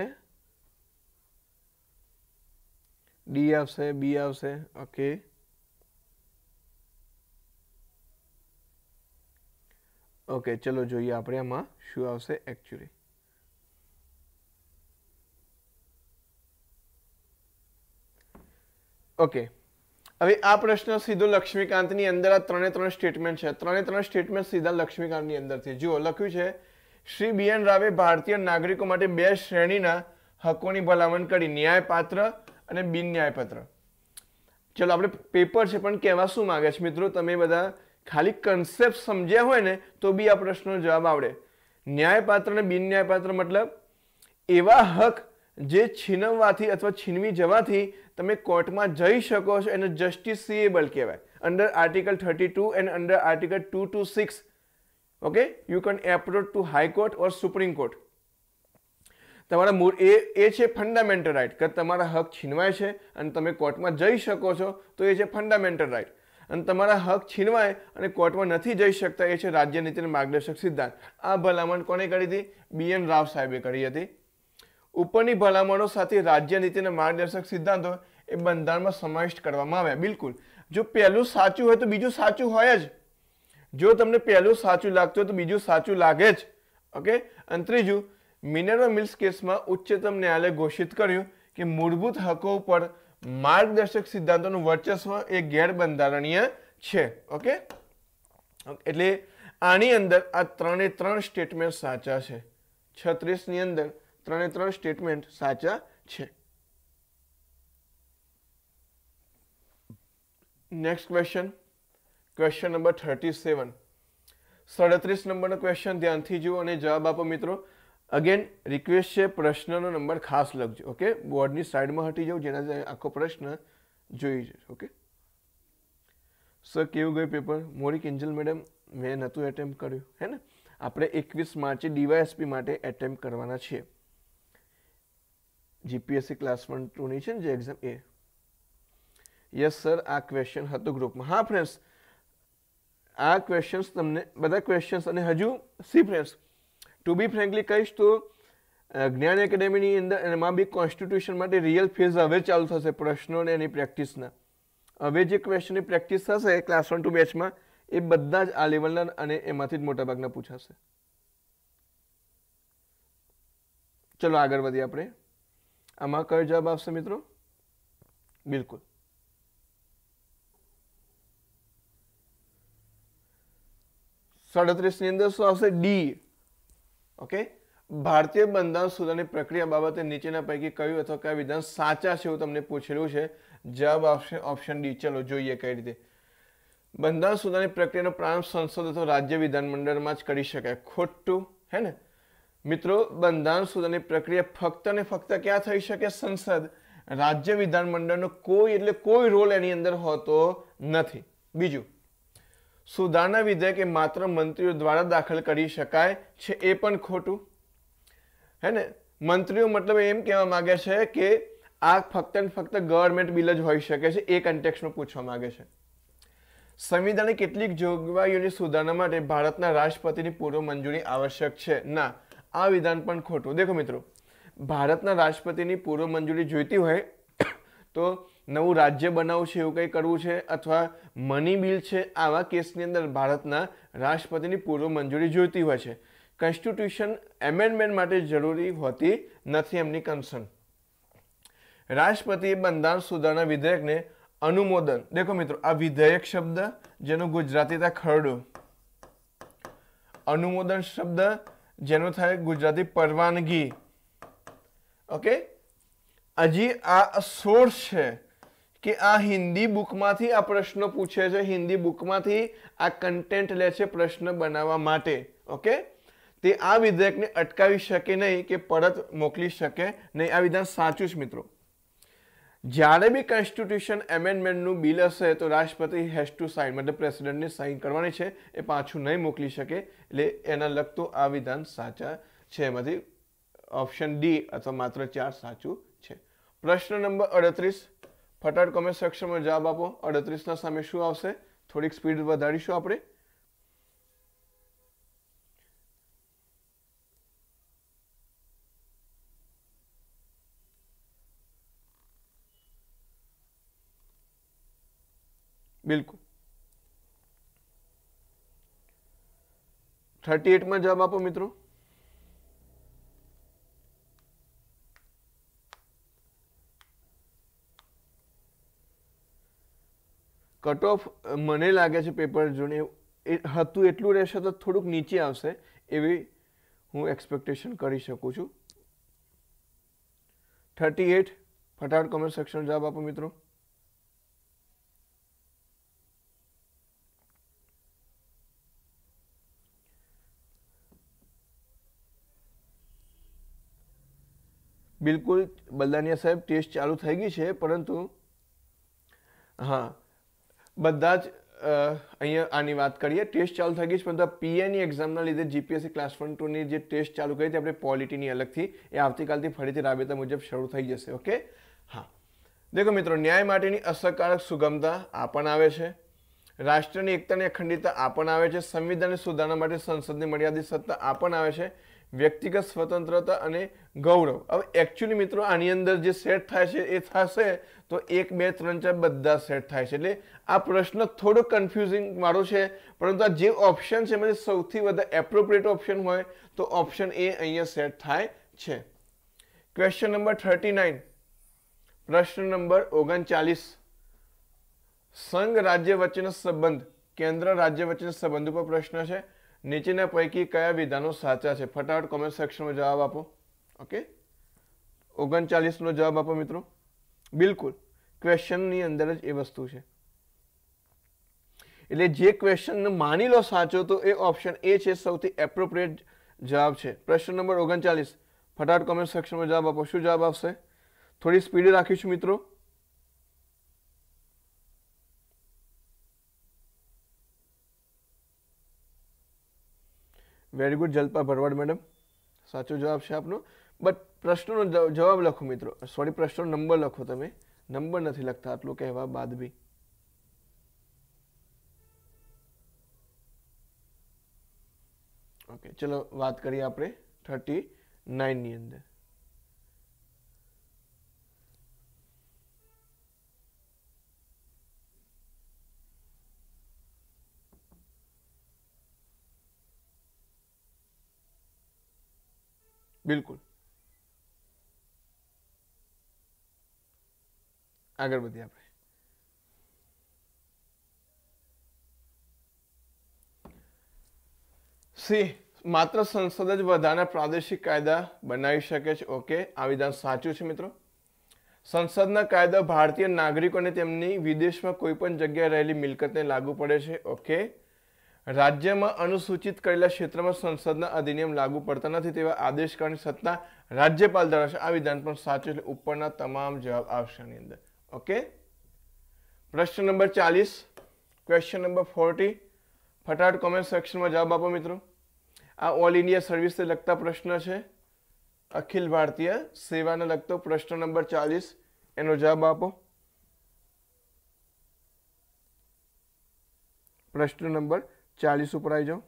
ડી આવશે બી આવશે ઓકે ઓકે ચલો જોઈએ આપણે આમાં શું આવશે એકચ્યુઅલી ઓકે હવે આ પ્રશ્ન સીધો લક્ષ્મીકાંતની અંદર આ ત્રણે ત્રણ સ્ટેટમેન્ટ છે ત્રણે ત્રણ સ્ટેટમેન્ટ સીધા લક્ષ્મીકાંતની અંદર છે જુઓ લખ્યું છે શ્રી બી એન રાવે ભારતીય નાગરિકો માટે બે શ્રેણીના હકોની ભલામણ કરી ન્યાયપાત્ર અને બિન ન્યાયપાત્ર ચલો આપણે પેપર છે પણ કહેવા શું માગે છે મિત્રો તમે બધા ખાલી કન્સેપ્ટ સમજ્યા હોય ને તો બી આ પ્રશ્નનો જવાબ આવડે ન્યાયપાત્ર અને બિન ન્યાયપાત્ર મતલબ એવા હક જે છીનવવાથી અથવા છીનવી જવાથી તમે કોર્ટમાં જઈ શકો છો એને જસ્ટિસિએબલ કહેવાય under article thirty two and under article two two six okay you can approach to high court or supreme court તમારા મૂળ એ એ છે ફંડામેન્ટલ રાઇટ કે તમારા હક છીનવાય છે અને તમે કોર્ટમાં જઈ શકો છો તો એ છે ફંડામેન્ટલ રાઇટ અને તમારા હક છીનવાય અને કોર્ટમાં નથી જઈ શકતા એ છે રાજ્ય નીતિના માર્ગદર્શક સિદ્ધાંત આ ભલામણ કોણે કરી હતી બી એન રાવ સાહેબે કરી હતી ઉપરની ભલામણો સાથે રાજ્ય નીતિના માર્ગદર્શક સિદ્ધાંતો એ બંધારણમાં સમાવિષ્ટ કરવામાં આવ્યા બિલકુલ જો પહેલું સાચું હોય તો બીજું સાચું હોય જ જો તમને પહેલું સાચું લાગતું હોય તો બીજું સાચું લાગે જ ઓકે અને ત્રીજું મિનરવા મિલ્સ કેસમાં ઉચ્ચતમ ન્યાયાલય ઘોષિત કર્યું કે મૂળભૂત હકો ઉપર માર્ગદર્શક સિદ્ધાંતોનું વર્ચસ્વ એ ગેરબંધારણીય છે ઓકે એટલે આની અંદર આ ત્રણે ત્રણ સ્ટેટમેન્ટ સાચા છે છત્રીસની અંદર ત્રણે ત્રણ સ્ટેટમેન્ટ સાચા છે next question question number thirty seven સાડત્રીસ નંબરનો ક્વેશ્ચન ધ્યાનથી જુઓ અને જવાબ આપો મિત્રો અગેન રિક્વેસ્ટ છે પ્રશ્નનો નંબર ખાસ લખજો ઓકે બોર્ડની સાઈડમાં હટી જાઉં જેનાથી આખો પ્રશ્ન જોઈ જશે ઓકે સર કેવું ગયું પેપર મોરી કિંજલ મેડમ મેં નહોતું એટેમ્પ કર્યું હે ને આપણે એકવીસ માર્ચે ડીવાયએસપી માટે એટેમ્પ કરવાના છીએ જીપીએસસી ક્લાસ વન ટુની છે ને જે એક્ઝામ એ યસ સર આ ક્વેશ્ચન હતો ગ્રુપમાં હા ફ્રેન્ડ્સ આ ક્વેશ્ચન્સ તમને બધા ક્વેશ્ચન્સ અને હજુ see friends to be frankly કહીશ તો જ્ઞાન એકેડેમીની અંદર એમાં બી કોન્સ્ટિટ્યુશન માટે રિયલ ફેઝ હવે ચાલુ થશે પ્રશ્નો અને એની પ્રેક્ટિસના હવે જે ક્વેશ્ચનની પ્રેક્ટિસ થશે ક્લાસ વન ટુ બેચમાં એ બધા જ આ લેવલના અને એમાંથી જ મોટાભાગના પૂછાશે ચલો આગળ વધીએ આપણે આમાં કયો જવાબ આવશે મિત્રો બિલકુલ સાડત્રીસની અંદર શું આવશે ડી ઓકે ભારતીય બંધારણ સુધારની પ્રક્રિયા બાબતે નીચેના પૈકી કયું અથવા કયા વિધાન સાચા છે એવું તમને પૂછેલું છે જવાબ આપશે ઓપ્શન ડી ચલો જોઈએ કઈ રીતે બંધારણ સુધારની પ્રક્રિયાનો પ્રારંભ સંસદ અથવા રાજ્ય વિધાનમંડળમાં જ કરી શકાય ખોટું હે ને મિત્રો બંધારણ સુધારની પ્રક્રિયા ફક્ત ને ફક્ત ક્યાં થઈ શકે સંસદ રાજ્ય વિધાનમંડળનો કોઈ એટલે કોઈ રોલ એની અંદર હોતો નથી બીજું સુધારણા વિધેયક એ માત્ર મંત્રીઓ દ્વારા દાખલ કરી શકાય છે એ પણ ખોટું હે ને મંત્રીઓ મતલબ એમ કહેવા માગે છે કે આ ફક્ત ને ફક્ત ગવર્મેન્ટ બિલ જ હોઈ શકે છે એ કન્ટેક્સમાં પૂછવા માગે છે સંવિધાને કેટલીક જોગવાઈઓની સુધારણા માટે ભારતના રાષ્ટ્રપતિની પૂર્વ મંજૂરી આવશ્યક છે ના આ વિધાન પણ ખોટું દેખો મિત્રો ભારતના રાષ્ટ્રપતિની પૂર્વ મંજૂરી જોઈતી હોય તો નવું રાજ્ય બનાવવું છે એવું કંઈ કરવું છે અથવા મની બિલ છે આવા કેસની અંદર ભારતના રાષ્ટ્રપતિની પૂર્વ મંજૂરી જોઈતી હોય છે કોન્સ્ટિટ્યુશન એમેન્ડમેન્ટ માટે જરૂરી હોતી નથી એમની કન્સર્ન રાષ્ટ્રપતિએ બંધારણ સુધારણા વિધેયકને અનુમોદન દેખો મિત્રો આ વિધેયક શબ્દ જેનો ગુજરાતી થાય ખરડો અનુમોદન શબ્દ જેનો થાય ગુજરાતી પરવાનગી ઓકે હજી આ સોર્સ છે કે આ હિન્દી બુકમાંથી આ પ્રશ્ન પૂછે છે હિન્દી બુકમાંથી આ કન્ટેન્ટ લે છે પ્રશ્ન બનાવવા માટે ઓકે તે આ વિધેયકને અટકાવી શકે નહીં કે પરત મોકલી શકે નહીં આ વિધાન સાચું જ મિત્રો જ્યારે બી કોન્સ્ટિટ્યુશન એમેન્ડમેન્ટનું બિલ હશે તો રાષ્ટ્રપતિ હેઝ ટુ સાઇન મતલબ પ્રેસિડેન્ટને સાઇન કરવાની છે એ પાછું નહીં મોકલી શકે એટલે એના લગતું આ વિધાન સાચા છે એમાંથી ઓપ્શન ડી અથવા માત્ર ચાર સાચું છે પ્રશ્ન નંબર અડત્રીસ ફટાટ કોમેન્ટ સેક્શનમાં જવાબ આપો અડત્રીસના સામે શું આવશે થોડીક સ્પીડ વધારીશું આપણે બિલકુલ થર્ટી એટમાં જવાબ આપો મિત્રો કટ ઓફ મને લાગે છે પેપર જોડે એ હતું એટલું રહેશે તો થોડુંક નીચે આવશે એવી હું એક્સપેક્ટેશન કરી શકું છું થર્ટી એટ ફટાફટ કોમેન્ટ સેક્શન જવાબ આપો મિત્રો બિલકુલ બલદાનિયા સાહેબ ટેસ્ટ ચાલુ થઈ ગઈ છે પરંતુ હા બધા જ અહીંયા આની વાત કરીએ ટેસ્ટ ચાલુ થઈ ગઈ છે પરંતુ પીએની એક્ઝામના લીધે જીપીએસસી ક્લાસ વન ટુની જે ટેસ્ટ ચાલુ કરી હતી આપણે પોલિટીની અલગથી એ આવતીકાલથી ફરીથી રાબેતા મુજબ શરૂ થઈ જશે ઓકે હા દેખો મિત્રો ન્યાય માટેની અસરકારક સુગમતા આ પણ આવે છે રાષ્ટ્રની એકતાની અખંડિતતા આ પણ આવે છે સંવિધાનની સુધારણા માટે સંસદની મર્યાદિત સત્તા આ પણ આવે છે વ્યક્તિગત સ્વતંત્રતા અને ગૌરવ હવે એકચ્યુઅલી મિત્રો આની અંદર જે સેટ થાય છે એ થશે તો એક બે ત્રણ ચાર બધા સેટ થાય છે એટલે આ પ્રશ્ન થોડો કન્ફ્યુઝિંગ વાળો છે પરંતુ આ જે ઓપ્શન છે એમાંથી સૌથી વધારે એપ્રોપ્રિએટ ઓપ્શન હોય તો ઓપ્શન એ અહીંયા સેટ થાય છે ક્વેશ્ચન નંબર થર્ટી નાઇન પ્રશ્ન નંબર ઓગણચાલીસ સંઘ રાજ્ય વચ્ચેનો સંબંધ કેન્દ્ર રાજ્ય વચ્ચેના સંબંધ ઉપર પ્રશ્ન છે નીચેના પૈકી કયા વિધાનો સાચા છે ફટાફટ કોમેન્ટ સેક્શનમાં જવાબ આપો ઓકે ઓગણચાલીસનો જવાબ આપો મિત્રો બિલકુલ ક્વેશ્ચનની અંદર જ એ વસ્તુ છે એટલે જે ક્વેશ્ચન માની લો સાચો તો એ ઓપ્શન એ છે સૌથી એપ્રોપ્રિએટ જવાબ છે પ્રશ્ન નંબર ઓગણચાલીસ ફટાફટ કોમેન્ટ સેક્શનમાં જવાબ આપો શું જવાબ આવશે થોડી સ્પીડ રાખીશું મિત્રો very good Jalpa Bharwad madam સાચો જવાબ છે આપનો બટ પ્રશ્નનો જવાબ લખો મિત્રો સોરી પ્રશ્નનો નંબર લખો તમે નંબર નથી લખતા આટલું કહેવા બાદ બી ઓકે ચલો વાત કરીએ આપણે થર્ટી નાઇનની અંદર બિલકુલ આગળ વધીએ આપણે સી માત્ર સંસદ જ વધારાના પ્રાદેશિક કાયદા બનાવી શકે છે ઓકે આ વિધાન સાચું છે મિત્રો સંસદના કાયદા ભારતીય નાગરિકોને તેમની વિદેશમાં કોઈ પણ જગ્યાએ રહેલી મિલકતને લાગુ પડે છે ઓકે રાજ્યમાં અનુસૂચિત કરેલા ક્ષેત્રમાં સંસદના અધિનિયમ લાગુ પડતા નથી તેવા આદેશ કરવાની સત્તા રાજ્યપાલ ધરાવશે આ વિધાન પણ સાચું એટલે ઉપરના તમામ જવાબ આવશે આની અંદર ઓકે પ્રશ્ન નંબર ચાલીસ ક્વેશ્ચન નંબર ફોર્ટી ફટાફટ કોમેન્ટ સેક્શનમાં જવાબ આપો મિત્રો આ ઓલ ઇન્ડિયા સર્વિસને લગતા પ્રશ્ન છે અખિલ ભારતીય સેવાને લગતો પ્રશ્ન નંબર ચાલીસ એનો જવાબ આપો પ્રશ્ન નંબર ચાલીસ ઉપર આવી જાઓ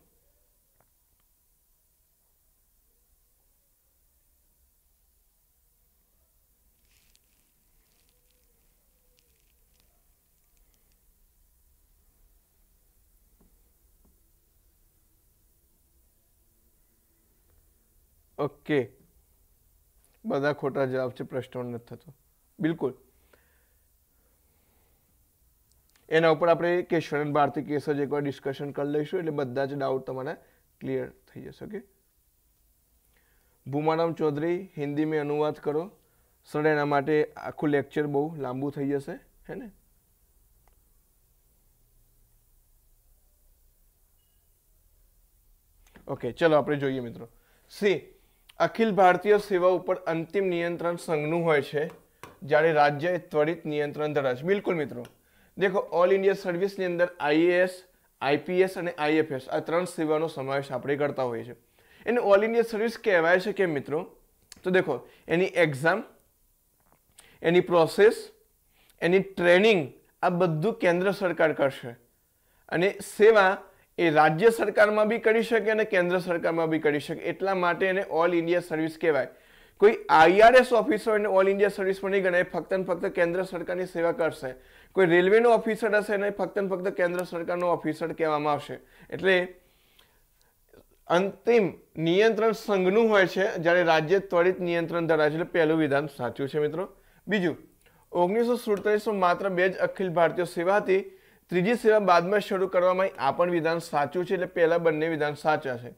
ઓકે બધા ખોટા જવાબ છે પ્રશ્ન નથી થતો બિલકુલ એના ઉપર આપણે કેશવન ભારતી કેસ જ એકવાર ડિસ્કશન કરી લઈશું એટલે બધા જ ડાઉટ તમારે ક્લિયર થઈ જશે ઓકે ભૂમારામ ચૌધરી હિન્દી મેં અનુવાદ કરો સર એના માટે આખું લેક્ચર બહુ લાંબુ થઈ જશે હે ને ઓકે ચલો આપણે જોઈએ મિત્રો સી અખિલ ભારતીય સેવા ઉપર અંતિમ નિયંત્રણ સંઘનું હોય છે જ્યારે રાજ્ય ત્વરિત નિયંત્રણ ધરાવે બિલકુલ મિત્રો દેખો ઓલ ઇન્ડિયા સર્વિસની અંદર આઈએએસ આઈપીએસ અને આઈએફએસ આ ત્રણ સેવાનો સમાવેશ આપણે કરતા હોઈએ છીએ એને ઓલ ઇન્ડિયા સર્વિસ કહેવાય છે કે મિત્રો તો દેખો એની એક્ઝામ એની પ્રોસેસ એની ટ્રેનિંગ આ બધું કેન્દ્ર સરકાર કરશે અને સેવા એ રાજ્ય સરકારમાં બી કરી શકે અને કેન્દ્ર સરકારમાં બી કરી શકે એટલા માટે એને ઓલ ઇન્ડિયા સર્વિસ કહેવાય કોઈ આઈઆરએસ ઓફિસર એને ઓલ ઇન્ડિયા સર્વિસ પણ નહીં ગણાય ફક્ત ફક્ત કેન્દ્ર સરકારની સેવા કરશે કોઈ રેલવેનો ઓફિસર હશે અને ફક્ત ને ફક્ત કેન્દ્ર સરકારનો ઓફિસર કહેવામાં આવશે એટલે અંતિમ નિયંત્રણ સંઘનું હોય છે જ્યારે રાજ્ય ત્વરિત નિયંત્રણ ધરાવે છે એટલે પહેલું વિધાન સાચું છે મિત્રો બીજું ઓગણીસો સુડતાલીસમાં માત્ર બે જ અખિલ ભારતીય સેવા હતી ત્રીજી સેવા બાદમાં શરૂ કરવામાં આ પણ વિધાન સાચું છે એટલે પહેલાં બંને વિધાન સાચા છે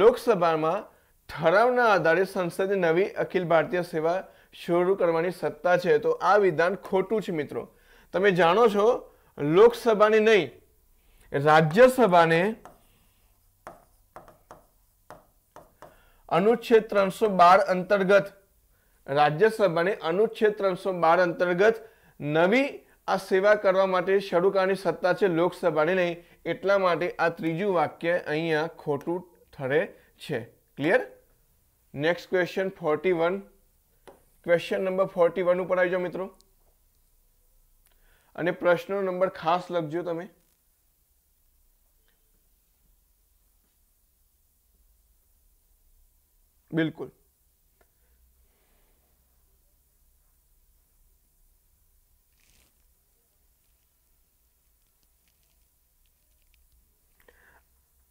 લોકસભામાં ઠરાવના આધારે સંસદે નવી અખિલ ભારતીય સેવા શરૂ કરવાની સત્તા છે તો આ વિધાન ખોટું છે મિત્રો તમે જાણો છો લોકસભાને નહીં રાજ્યસભાને અનુચ્છેદ ત્રણસો બાર અંતર્ગત રાજ્યસભાને અનુચ્છેદ ત્રણસો બાર અંતર્ગત નવી આ સેવા કરવા માટે શરૂ કરવાની સત્તા છે લોકસભાની નહીં એટલા માટે આ ત્રીજું વાક્ય અહીંયા ખોટું ઠરે છે clear next question forty one question number forty one ઉપર આવી જાઓ મિત્રો અને પ્રશ્નનો નંબર ખાસ લખજો તમે બિલકુલ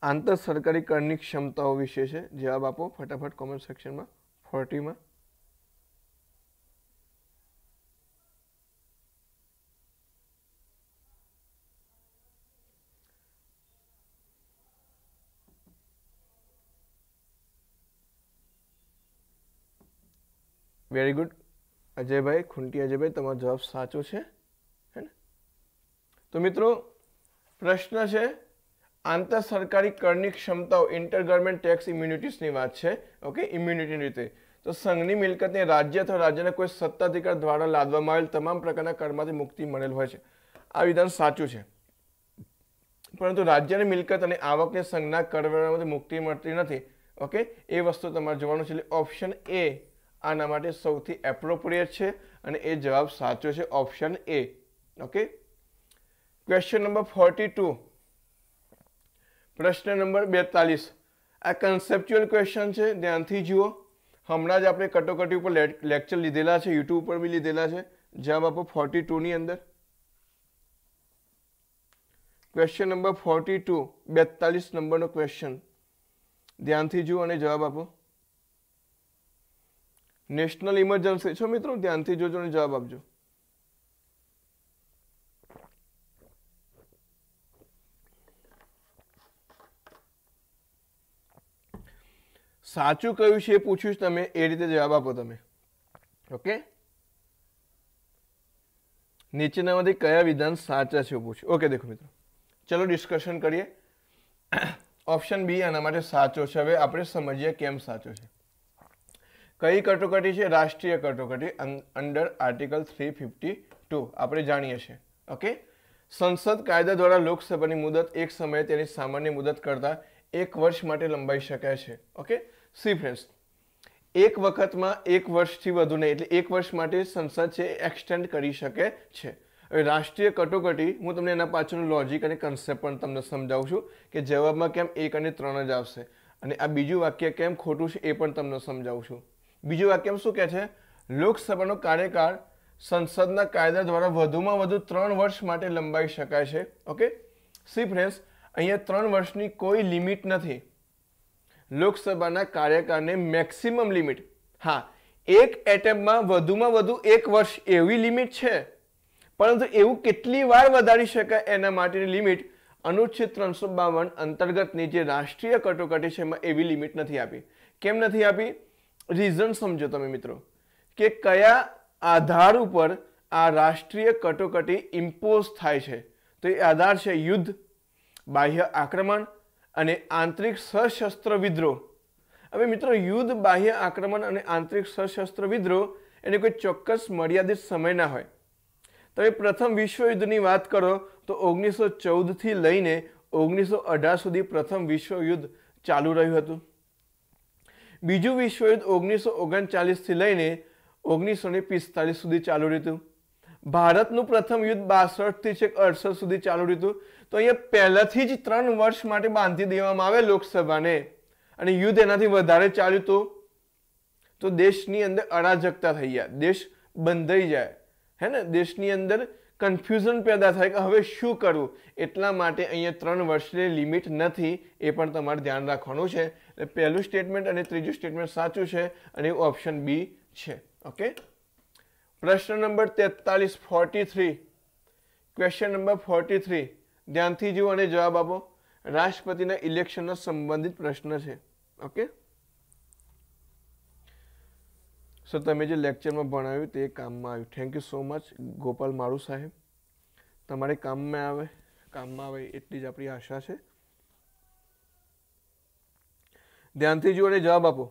આંતર સરકારી કરની ક્ષમતાઓ વિશે છે જવાબ આપો ફટાફટ કોમેન્ટ સેક્શનમાં ફોર્ટીમાં વેરી ગુડ અજયભાઈ ખુંટી અજયભાઈ તમારો જવાબ સાચો છે હે ને તો મિત્રો પ્રશ્ન છે આંતર સરકારી કરની ક્ષમતાઓ ઇન્ટરગવર્મેન્ટ ટેક્સ ઇમ્યુનિટીસની વાત છે ઓકે ઇમ્યુનિટીની રીતે તો સંઘની મિલકતને રાજ્ય અથવા રાજ્યના કોઈ સત્તાધિકાર દ્વારા લાદવામાં આવેલ તમામ પ્રકારના કરમાંથી મુક્તિ મળેલ હોય છે આ વિધાન સાચું છે પરંતુ રાજ્યની મિલકત અને આવકને સંઘના કરવેરામાંથી મુક્તિ મળતી નથી ઓકે એ વસ્તુ તમારે જોવાનું છે ઓપ્શન એ આના માટે સૌથી એપ્રોપ્રિએટ છે અને એ જવાબ સાચો છે option A okay question number forty two પ્રશ્ન નંબર બેતાલીસ આ કન્સેપ્ચ્યુઅલ ક્વેશ્ચન છે ધ્યાનથી જુઓ હમણાં જ આપણે કટોકટી ઉપર લેક્ચર લીધેલા છે યુટ્યુબ ઉપર બી લીધેલા છે જવાબ આપો ફોર્ટી ટુની અંદર ક્વેશ્ચન નંબર ફોર્ટી ટુ બેતાલીસ નંબરનો ક્વેશ્ચન ધ્યાનથી જુઓ અને જવાબ આપો નેશનલ ઇમરજન્સી છો મિત્રો ધ્યાનથી જોજો અને જવાબ આપજો સાચું કયું છે પૂછ્યું તમે એ રીતે જવાબ આપો તમે ઓકે નીચેનામાંથી કયા વિધાન સાચા છે પૂછ્યું ઓકે દેખો મિત્રો ચલો ડિસ્કશન કરીએ ઓપ્શન (coughs) બી આના માટે સાચો છે હવે આપણે સમજીએ કેમ સાચો છે કઈ કટોકટી છે રાષ્ટ્રીય કટોકટી under article three fifty two આપણે જાણીએ છીએ ઓકે સંસદ કાયદા દ્વારા લોકસભાની મુદત એક સમયે તેની સામાન્ય મુદત કરતાં એક વર્ષ માટે લંબાઈ શકાય છે ઓકે સી ફ્રેન્ડ્સ એક વખતમાં એક વર્ષથી વધુ નહીં એટલે એક વર્ષ માટે સંસદ છે એક્સટેન્ડ કરી શકે છે હવે રાષ્ટ્રીય કટોકટી હું તમને એના પાછળનું લોજિક અને કન્સેપ્ટ પણ તમને સમજાવું છું કે જવાબમાં કેમ એક અને ત્રણ જ આવશે અને આ બીજું વાક્ય કેમ ખોટું છે એ પણ તમને સમજાવું છું બીજું વાક્યમ શું કહે છે લોકસભાનો કાર્યકાળ સંસદના કાયદા દ્વારા વધુમાં વધુ ત્રણ વર્ષ માટે લંબાઈ શકાય છે ઓકે સી ફ્રેન્ડ્સ અહીંયા ત્રણ વર્ષની કોઈ લિમિટ નથી લોકસભાના કાર્યકાળને મેક્સિમમ લિમિટ હા એક એટેમ્પમાં વધુમાં વધુ એક વર્ષ એવી લિમિટ છે પરંતુ એવું કેટલી વાર વધારી શકાય એના માટેની લિમિટ અનુચ્છેદ ત્રણસો બાવન અંતર્ગતની જે રાષ્ટ્રીય કટોકટી છે એમાં એવી લિમિટ નથી આપી કેમ નથી આપી રીઝન સમજો તમે મિત્રો કે કયા આધાર ઉપર આ રાષ્ટ્રીય કટોકટી ઇમ્પોઝ થાય છે તો એ આધાર છે યુદ્ધ બાહ્ય આક્રમણ અને આંતરિક સશસ્ત્ર વિદ્રોહ હવે મિત્રો યુદ્ધ બાહ્ય આક્રમણ અને આંતરિક સશસ્ત્ર વિદ્રોહ એને કોઈ ચોક્કસ મર્યાદિત સમય ના હોય તમે પ્રથમ વિશ્વયુદ્ધની વાત કરો તો ઓગણીસો ચૌદથી લઈને ઓગણીસો અઢાર સુધી પ્રથમ વિશ્વયુદ્ધ ચાલુ રહ્યું હતું બીજું વિશ્વયુદ્ધ ઓગણીસો ઓગણચાલીસથી લઈને ઓગણીસો ને પિસ્તાલીસ સુધી ચાલુ રહ્યું ભારતનું પ્રથમ યુદ્ધ બાસઠથી છેક અડસઠ સુધી ચાલુ રહ્યું તો અહીંયા પહેલાથી જ ત્રણ વર્ષ માટે બાંધી દેવામાં આવે લોકસભાને અને યુદ્ધ એનાથી વધારે ચાલ્યું હતું તો દેશની અંદર અરાજકતા થઈ જાય દેશ બંધાઈ જાય હે ને દેશની અંદર કન્ફ્યુઝન પેદા થાય કે હવે શું કરવું એટલા માટે અહીંયા ત્રણ વર્ષની લિમિટ નથી એ પણ તમારે ધ્યાન રાખવાનું છે એટલે પહેલું સ્ટેટમેન્ટ અને ત્રીજું સ્ટેટમેન્ટ સાચું છે અને એવું ઓપ્શન બી છે ઓકે પ્રશ્ન નંબર તેતાલીસ forty three question number forty three ધ્યાનથી જુઓ અને જવાબ આપો રાષ્ટ્રપતિના ઇલેક્શનનો સંબંધિત પ્રશ્ન છે ઓકે સર તમે જે લેક્ચરમાં ભણાવ્યું તે કામમાં આવ્યું thank you so much Gopal Malu સાહેબ તમારે કામમાં આવે કામમાં આવે એટલી જ આપણી આશા છે ધ્યાનથી જુઓ અને જવાબ આપો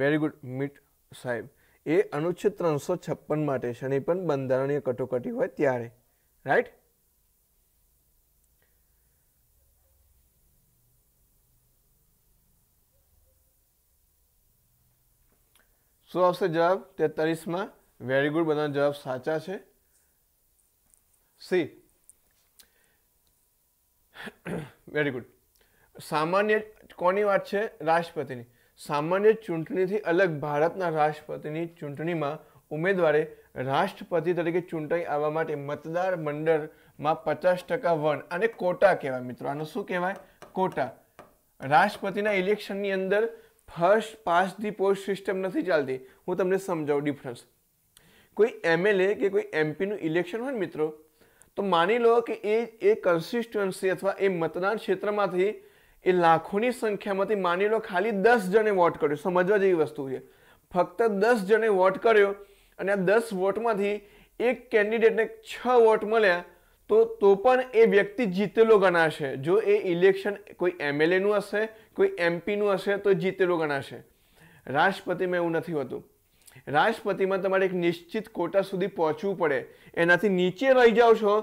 વેરી ગુડ મીટ સાહેબ એ અનુચ્છેદ ત્રણસો છપ્પન માટે શનિ પણ બંધારણીય કટોકટી હોય ત્યારે રાઈટ શું આવશે જવાબ તેતાલીસમાં વેરી ગુડ બધાના જવાબ સાચા છે સી વેરી ગુડ સામાન્ય કોની વાત છે રાષ્ટ્રપતિની સામાન્ય ચૂંટણીથી અલગ ભારતના રાષ્ટ્રપતિની ચૂંટણીમાં ઉમેદવારે રાષ્ટ્રપતિ તરીકે ચૂંટાઈ આવવા માટે મતદાર મંડળમાં પચાસ ટકા વન અને કોટા કહેવાય મિત્રો આનું શું કહેવાય કોટા રાષ્ટ્રપતિના ઇલેક્શનની અંદર first past the post system નથી ચાલતી હું તમને સમજાવું ડિફરન્સ કોઈ એમએલએ કે કોઈ એમપીનું ઇલેક્શન હોય ને મિત્રો તો માની લો કે એ એ કન્સિસ્ટન્સી અથવા એ મતદાન ક્ષેત્રમાંથી એ લાખોની સંખ્યામાંથી માની લો ખાલી દસ જણે વોટ કર્યો સમજવા જેવી વસ્તુ છે ફક્ત દસ જણે વોટ કર્યો અને આ દસ વોટમાંથી એક કેન્ડિડેટને છ વોટ મળ્યા તો તો પણ એ વ્યક્તિ જીતેલો ગણાશે જો એ ઇલેક્શન કોઈ એમએલએનું હશે કોઈ એમપીનું હશે તો જીતેલો ગણાશે રાષ્ટ્રપતિમાં એવું નથી હોતું રાષ્ટ્રપતિમાં તમારે એક નિશ્ચિત કોટા સુધી પહોંચવું પડે એનાથી નીચે રહી જાઓ છો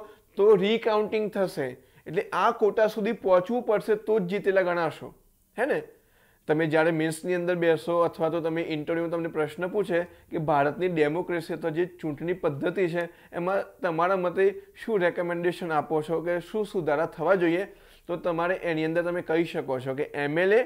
તો રીકાઉન્ટિંગ થશે એટલે આ કોટા સુધી પહોંચવું પડશે તો જ જીતેલા ગણાશો હે ને તમે જ્યારે મિન્સની અંદર બેસો અથવા તો તમે ઇન્ટરવ્યુ તમને પ્રશ્ન પૂછે કે ભારતની ડેમોક્રેસી અથવા જે ચૂંટણી પદ્ધતિ છે એમાં તમારા મતે શું રેકમેન્ડેશન આપો છો કે શું સુધારા થવા જોઈએ તો તમારે એની અંદર તમે કહી શકો છો કે એમએલએ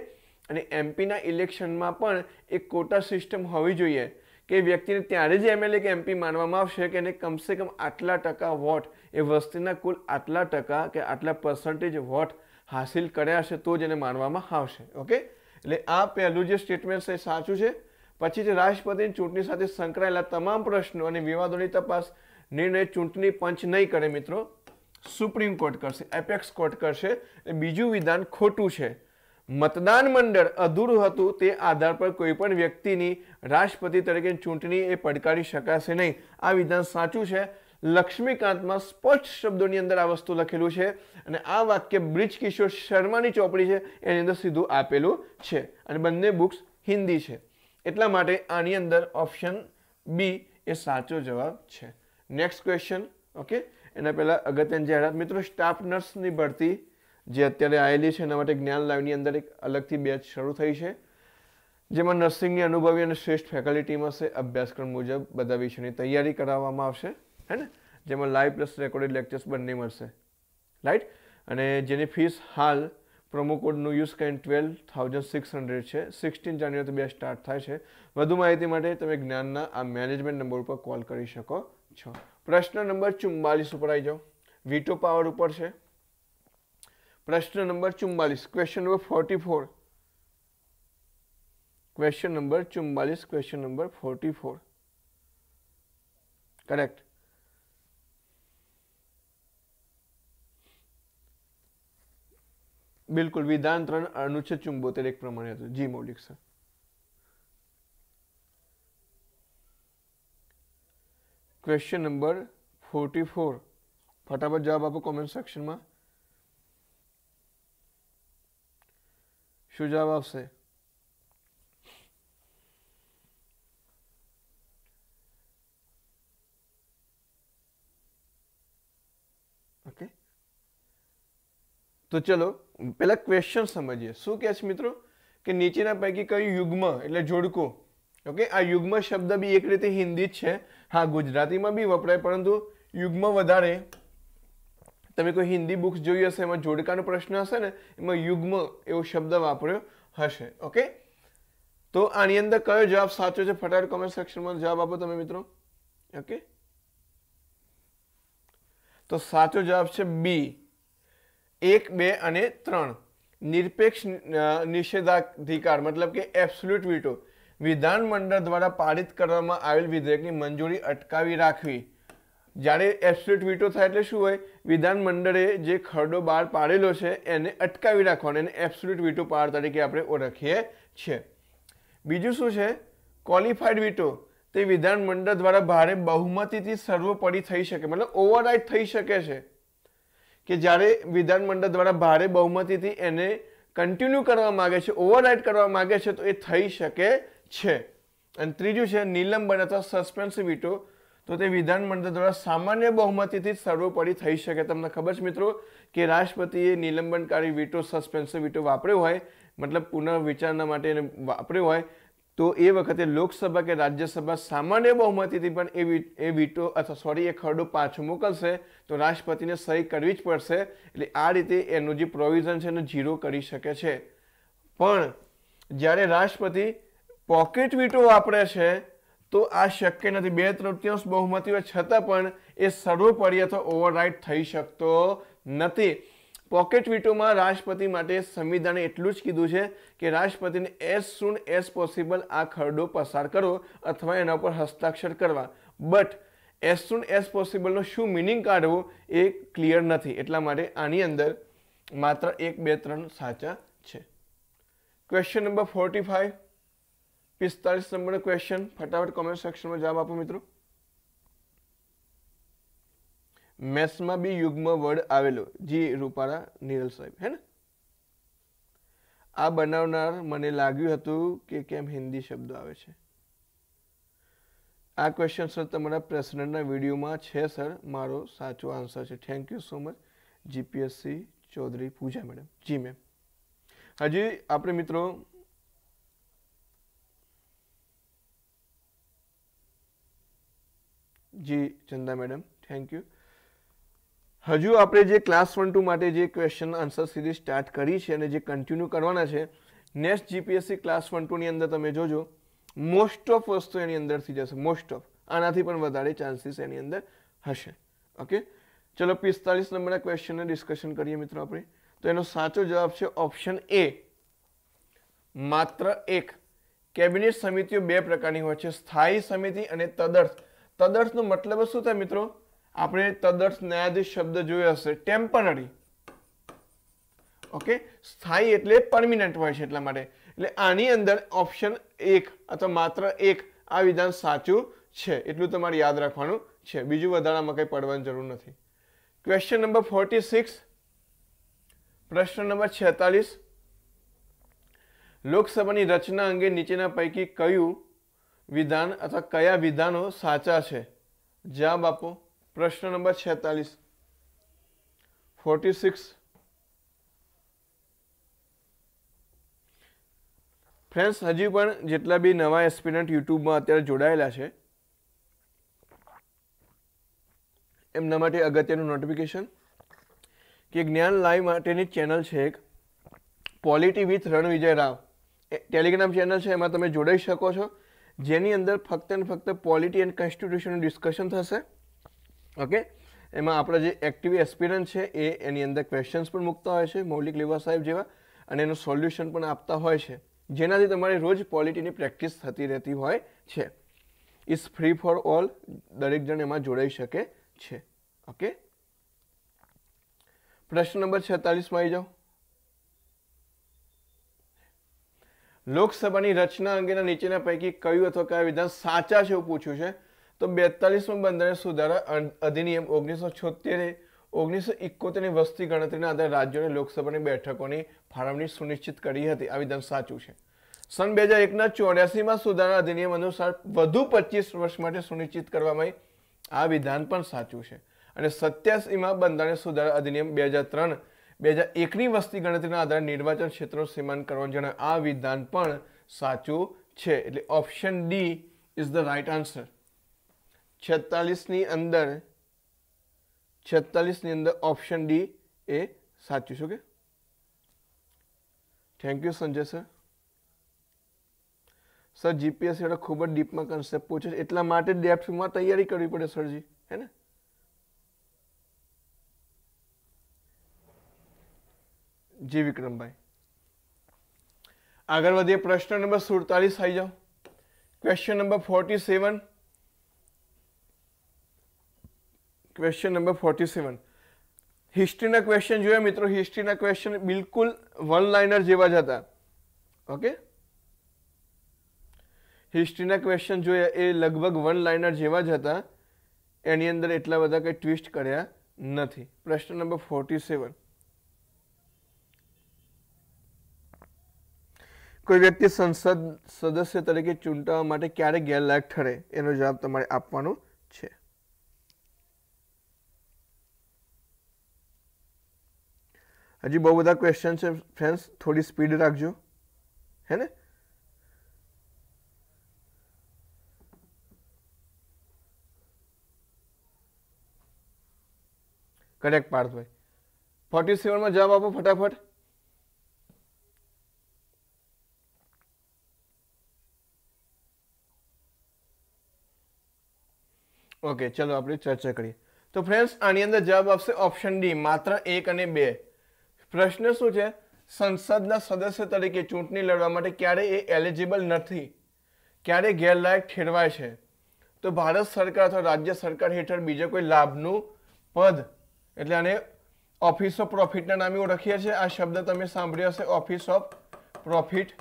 અને એમપીના ઇલેક્શનમાં પણ એક કોટા સિસ્ટમ હોવી જોઈએ કે વ્યક્તિને ત્યારે જ એમએલએ કે એમપી માનવામાં આવશે કે એને કમસે કમ આટલા ટકા વોટ એ વસ્તીના કુલ આટલા ટકા કે આટલા પર્સન્ટેજ વોટ હાસિલ કર્યા હશે તો જ એને માનવામાં આવશે ઓકે એટલે આ પહેલું જે સ્ટેટમેન્ટ છે સાચું છે પછી જે રાષ્ટ્રપતિની ચૂંટણી સાથે સંકળાયેલા તમામ પ્રશ્નો અને વિવાદોની તપાસ નિર્ણય ચૂંટણી પંચ નહીં કરે મિત્રો સુપ્રીમ કોર્ટ કરશે એપેક્સ કોર્ટ કરશે બીજું વિધાન ખોટું છે મતદાન મંડળ અધૂરું હતું તે આધાર પર કોઈપણ વ્યક્તિની રાષ્ટ્રપતિ તરીકે ચૂંટણી એ પડકારી શકાશે નહીં આ વિધાન સાચું છે લક્ષ્મીકાંતમાં સ્પષ્ટ શબ્દોની અંદર આ વસ્તુ લખેલું છે અને આ વાક્ય બ્રિજ કિશોર શર્માની ચોપડી છે એની અંદર સીધું આપેલું છે અને બંને બુક્સ હિન્દી છે એટલા માટે આની અંદર ઓપ્શન બી એ સાચો જવાબ છે નેક્સ્ટ ક્વેશ્ચન ઓકે એના પહેલાં અગત્યની જાહેરાત મિત્રો સ્ટાફ નર્સની ભરતી જે અત્યારે આવેલી છે એના માટે જ્ઞાન લાઈવની અંદર એક અલગથી બેચ શરૂ થઈ છે જેમાં નર્સિંગની અનુભવી અને શ્રેષ્ઠ ફેકલ્ટીમાં છે અભ્યાસક્રમ મુજબ બધા વિષયની તૈયારી કરાવવામાં આવશે હેને જેમાં લાઈવ પ્લસ રેકોર્ડેડ લેક્ચર્સ બંને મળશે રાઈટ અને જેની ફીસ હાલ પ્રોમો કોડનું યુઝ કરીને ટ્વેલ્વ થાઉઝન્ડ સિક્સ હંડ્રેડ છે સિક્સટીન જાન્યુઆરી બે સ્ટાર્ટ થાય છે વધુ માહિતી માટે તમે જ્ઞાનના આ મેનેજમેન્ટ નંબર ઉપર કોલ કરી શકો છો પ્રશ્ન નંબર ચુમ્માલીસ ઉપર આવી જાઓ વીટો પાવર ઉપર છે પ્રશ્ન નંબર ચુમ્માલીસ ક્વેશ્ચન નંબર ફોર્ટી ફોર ક્વેશ્ચન નંબર ચુમ્માલીસ question number forty four correct બિલકુલ વિધાન ત્રણ અનુચ્છેદ ચુંબોતેર એક પ્રમાણે હતું જી Maulik sir question number forty four ફટાફટ જવાબ આપો કોમેન્ટ સેક્શનમાં શું જવાબ આવશે ઓકે તો ચલો પહેલાં ક્વેશ્ચન સમજીએ શું કહે છે મિત્રો કે નીચેના પૈકી કયું યુગ્મ એટલે જોડકો ઓકે આ યુગ્મ શબ્દ બી એક રીતે હિન્દી જ છે હા ગુજરાતીમાં બી વપરાય પરંતુ યુગ્મ વધારે તમે કોઈ હિન્દી બુક્સ જોઈ હશે એમાં જોડકાનો પ્રશ્ન હશે ને એમાં યુગ્મ એવો શબ્દ વાપર્યો હશે ઓકે તો આની અંદર કયો જવાબ સાચો છે ફટાફટ કોમેન્ટ સેક્શનમાં જવાબ આપો તમે મિત્રો ઓકે તો સાચો જવાબ છે બી એક બે અને ત્રણ નિરપેક્ષ નિષેધાધિકાર મતલબ કે એબ્સોલ્યુટ વીટો વિધાનમંડળ દ્વારા પારિત કરવામાં આવેલ વિધેયકની મંજૂરી અટકાવી રાખવી જ્યારે એબ્સોલ્યુટ વીટો થાય એટલે શું હોય વિધાનમંડળે જે ખરડો બહાર પાડેલો છે એને અટકાવી રાખવાનો એને એબ્સોલ્યુટ વીટો પાર તરીકે આપણે ઓળખીએ છીએ બીજું શું છે ક્વોલિફાઈડ વીટો તે વિધાનમંડળ દ્વારા ભારે બહુમતીથી સર્વોપરી થઈ શકે મતલબ ઓવરરાઇડ થઈ શકે છે કે જ્યારે વિધાનમંડળ દ્વારા ભારે બહુમતીથી એને કન્ટિન્યુ કરવા માગે છે ઓવરરાઇડ કરવા માગે છે તો એ થઈ શકે છે અને ત્રીજું છે નિલંબન અથવા સસ્પેન્સ વીટો તો તે વિધાનમંડળ દ્વારા સામાન્ય બહુમતીથી જ સર્વોપરી થઈ શકે તમને ખબર છે મિત્રો કે રાષ્ટ્રપતિએ નિલંબનકારી વિટો સસ્પેન્સ વીટો વાપર્યો હોય મતલબ પુનઃ વિચારણા માટે એને વાપર્યો હોય તો એ વખતે લોકસભા કે રાજ્યસભા સામાન્ય બહુમતીથી પણ એ એ વીટો અથવા સોરી એ ખરડો પાછો મોકલશે તો રાષ્ટ્રપતિને સહી કરવી જ પડશે એટલે આ રીતે એનું જે પ્રોવિઝન છે એને ઝીરો કરી શકે છે પણ જ્યારે રાષ્ટ્રપતિ પોકેટ વીટો વાપરે છે તો આ શક્ય નથી બે તૃતીયાંશ બહુમતી હોય છતાં પણ એ સર્વોપરી અથવા ઓવરરાઇટ થઈ શકતો નથી પોકેટ વીટોમાં રાષ્ટ્રપતિ માટે સંવિધાને એટલું જ કીધું છે કે રાષ્ટ્રપતિને એઝ સુન એઝ પોસિબલ આ ખરડો પસાર કરો અથવા એના ઉપર હસ્તાક્ષર કરવા બટ એઝ સુન એઝ પોસિબલનો શું મિનિંગ કાઢવો એ ક્લિયર નથી એટલા માટે આની અંદર માત્ર એક બે ત્રણ સાચા છે ક્વેશ્ચન નંબર ફોર્ટી ફાઈવ પિસ્તાલીસ નંબરનો ક્વેશ્ચન ફટાફટ કોમેન્ટ સેક્શનમાં જવાબ આપો મિત્રો મેસમાં બી યુગ્મ વર્ડ આવેલો જી રૂપાળા નિરલ સાહેબ હે ને આ બનાવનાર મને લાગ્યું હતું કે કેમ હિન્દી શબ્દો આવે છે આ ક્વેશ્ચન સર તમારા પ્રેસિડેન્ટના વિડીયોમાં છે સર મારો સાચો આન્સર છે thank you so much GPSC Chaudhari Pooja madam ji ma'am હજી આપણે મિત્રો જી ચંદા મેડમ થેન્ક યુ હજુ આપણે જે ક્લાસ વન ટુ માટે જે ક્વેશ્ચન આન્સર સિરીઝ સ્ટાર્ટ કરી છે અને જે કન્ટિન્યુ કરવાના છે નેક્સ્ટ જીપીએસસી ક્લાસ વન ટુની અંદર તમે જોજો મોસ્ટ ઓફ વસ્તુ એની અંદરથી જશે મોસ્ટ ઓફ આનાથી પણ વધારે ચાન્સીસ એની અંદર હશે ઓકે ચલો પિસ્તાલીસ નંબરના ક્વેશ્ચનને ડિસ્કશન કરીએ મિત્રો આપણે તો એનો સાચો જવાબ છે ઓપ્શન એ માત્ર એક કેબિનેટ સમિતિઓ બે પ્રકારની હોય છે સ્થાયી સમિતિ અને તદર્થ તદર્થનો મતલબ શું થાય મિત્રો આપણે તદર્થ ન્યાયાધીશ શબ્દ જોયો હશે ટેમ્પરરી ઓકે સ્થાયી એટલે પરમિનન્ટ હોય છે એટલા માટે એટલે આની અંદર ઓપ્શન એક અથવા માત્ર એક આ વિધાન સાચું છે એટલું તમારે યાદ રાખવાનું છે બીજું વધારામાં કંઈ પડવાની જરૂર નથી ક્વેશ્ચન નંબર ફોર્ટી સિક્સ પ્રશ્ન નંબર છેતાલીસ લોકસભાની રચના અંગે નીચેના પૈકી કયું વિધાન અથવા કયા વિધાનો સાચા છે જવાબ આપો પ્રશ્ન નંબર છેતાલીસ ફોર્ટી સિક્સ ફ્રેન્ડ્સ હજી પણ જેટલા બી નવા એસ્પિરન્ટ યુટ્યુબમાં અત્યારે જોડાયેલા છે એમના માટે અગત્યનું નોટિફિકેશન કે જ્ઞાન લાઈવ માટેની ચેનલ છે એક polity with Ranvijay Rao Telegram channel છે એમાં તમે જોડાઈ શકો છો જેની અંદર ફક્ત ને ફક્ત પોલિટી એન્ડ કોન્સ્ટિટ્યુશનનું ડિસ્કશન થશે ઓકે એમાં આપણા જે એક્ટિવ એસ્પિરન્ટ છે એ એની અંદર ક્વેશ્ચન્સ પણ મૂકતા હોય છે મૌલિક લેવા સાહેબ જેવા અને એનું સોલ્યુશન પણ આપતા હોય છે જેનાથી તમારી રોજ પોલિટીની પ્રેક્ટિસ થતી રહેતી હોય છે ઇઝ ફ્રી ફોર ઓલ દરેક જણ એમાં જોડાઈ શકે છે ઓકે પ્રશ્ન નંબર છેતાલીસમાં આવી જાઓ લોકસભાની રચના અંગેના નીચેના પૈકી કયું અથવા કયા વિધાન સાચા છે એવું પૂછ્યું છે તો બેતાલીસમાં બંધારણ સુધારા અધિનિયમ ઓગણીસો છોતેર ઓગણીસો એકોતેરની વસ્તી ગણતરીના આધારે રાજ્યોને લોકસભાની બેઠકોની ફાળવણી સુનિશ્ચિત કરી હતી આ વિધાન સાચું છે સન બે હજાર એકના ચોર્યાસીમાં સુધારા અધિનિયમ અનુસાર વધુ પચીસ વર્ષ માટે સુનિશ્ચિત કરવામાં આ વિધાન પણ સાચું છે અને સત્યાસીમાં બંધારણ સુધારા અધિનિયમ બે હજાર ત્રણ બે હજાર એકની વસ્તી ગણતરીના આધારે નિર્વાચન ક્ષેત્રો સીમાંકન કરવાનું જણાવ્યું આ વિધાન પણ સાચું છે એટલે option D is the right answer છેતાલીસની અંદર છેતાલીસની અંદર ઓપ્શન ડી એ સાચું છે કે thank you Sanjay sir sir GPS એટલે ખૂબ જ ડીપમાં કન્સેપ્ટ પૂછે છે એટલા માટે ડેપ્થમાં તૈયારી કરવી પડે સરજી હે ને જી વિક્રમભાઈ આગળ વધીએ પ્રશ્ન નંબર સુડતાલીસ આવી જાઓ question number forty seven question number forty seven હિસ્ટ્રીના ક્વેશ્ચન જોયા મિત્રો હિસ્ટ્રીના ક્વેશ્ચન બિલકુલ વન લાઇનર જેવા જ હતા ઓકે હિસ્ટ્રીના ક્વેશ્ચન જોયા એ લગભગ વન લાઇનર જેવા જ હતા એની અંદર એટલા બધા કંઈ ટ્વિસ્ટ કર્યા નથી પ્રશ્ન નંબર ફોર્ટી સેવન કોઈ વ્યક્તિ સંસદ સદસ્ય તરીકે ચૂંટવા માટે ક્યારે ગેરલાયક ઠરે એનો જવાબ તમારે આપવાનો છે હજી બહુ બધા ક્વેશ્ચન છે ફ્રેન્ડ્સ થોડી સ્પીડ રાખજો હે ને કરેક્ટ પાર્થભાઈ ફોર્ટી સેવનમાં જવાબ આપો ફટાફટ ઓકે ચલો આપણે ચર્ચા કરીએ તો ફ્રેન્ડ્સ આની અંદર જવાબ આપશે ઓપ્શન ડી માત્ર એક અને બે પ્રશ્ન શું છે સંસદના સદસ્ય તરીકે ચૂંટણી લડવા માટે ક્યારે એ એલિજિબલ નથી ક્યારે ગેરલાયક ઠેરવાય છે તો ભારત સરકાર અથવા રાજ્ય સરકાર હેઠળ બીજા કોઈ લાભનું પદ એટલે આને ઓફિસ ઓફ પ્રોફિટના નામે ઓળખીએ છીએ આ શબ્દ તમે સાંભળ્યો હશે ઓફિસ ઓફ પ્રોફિટ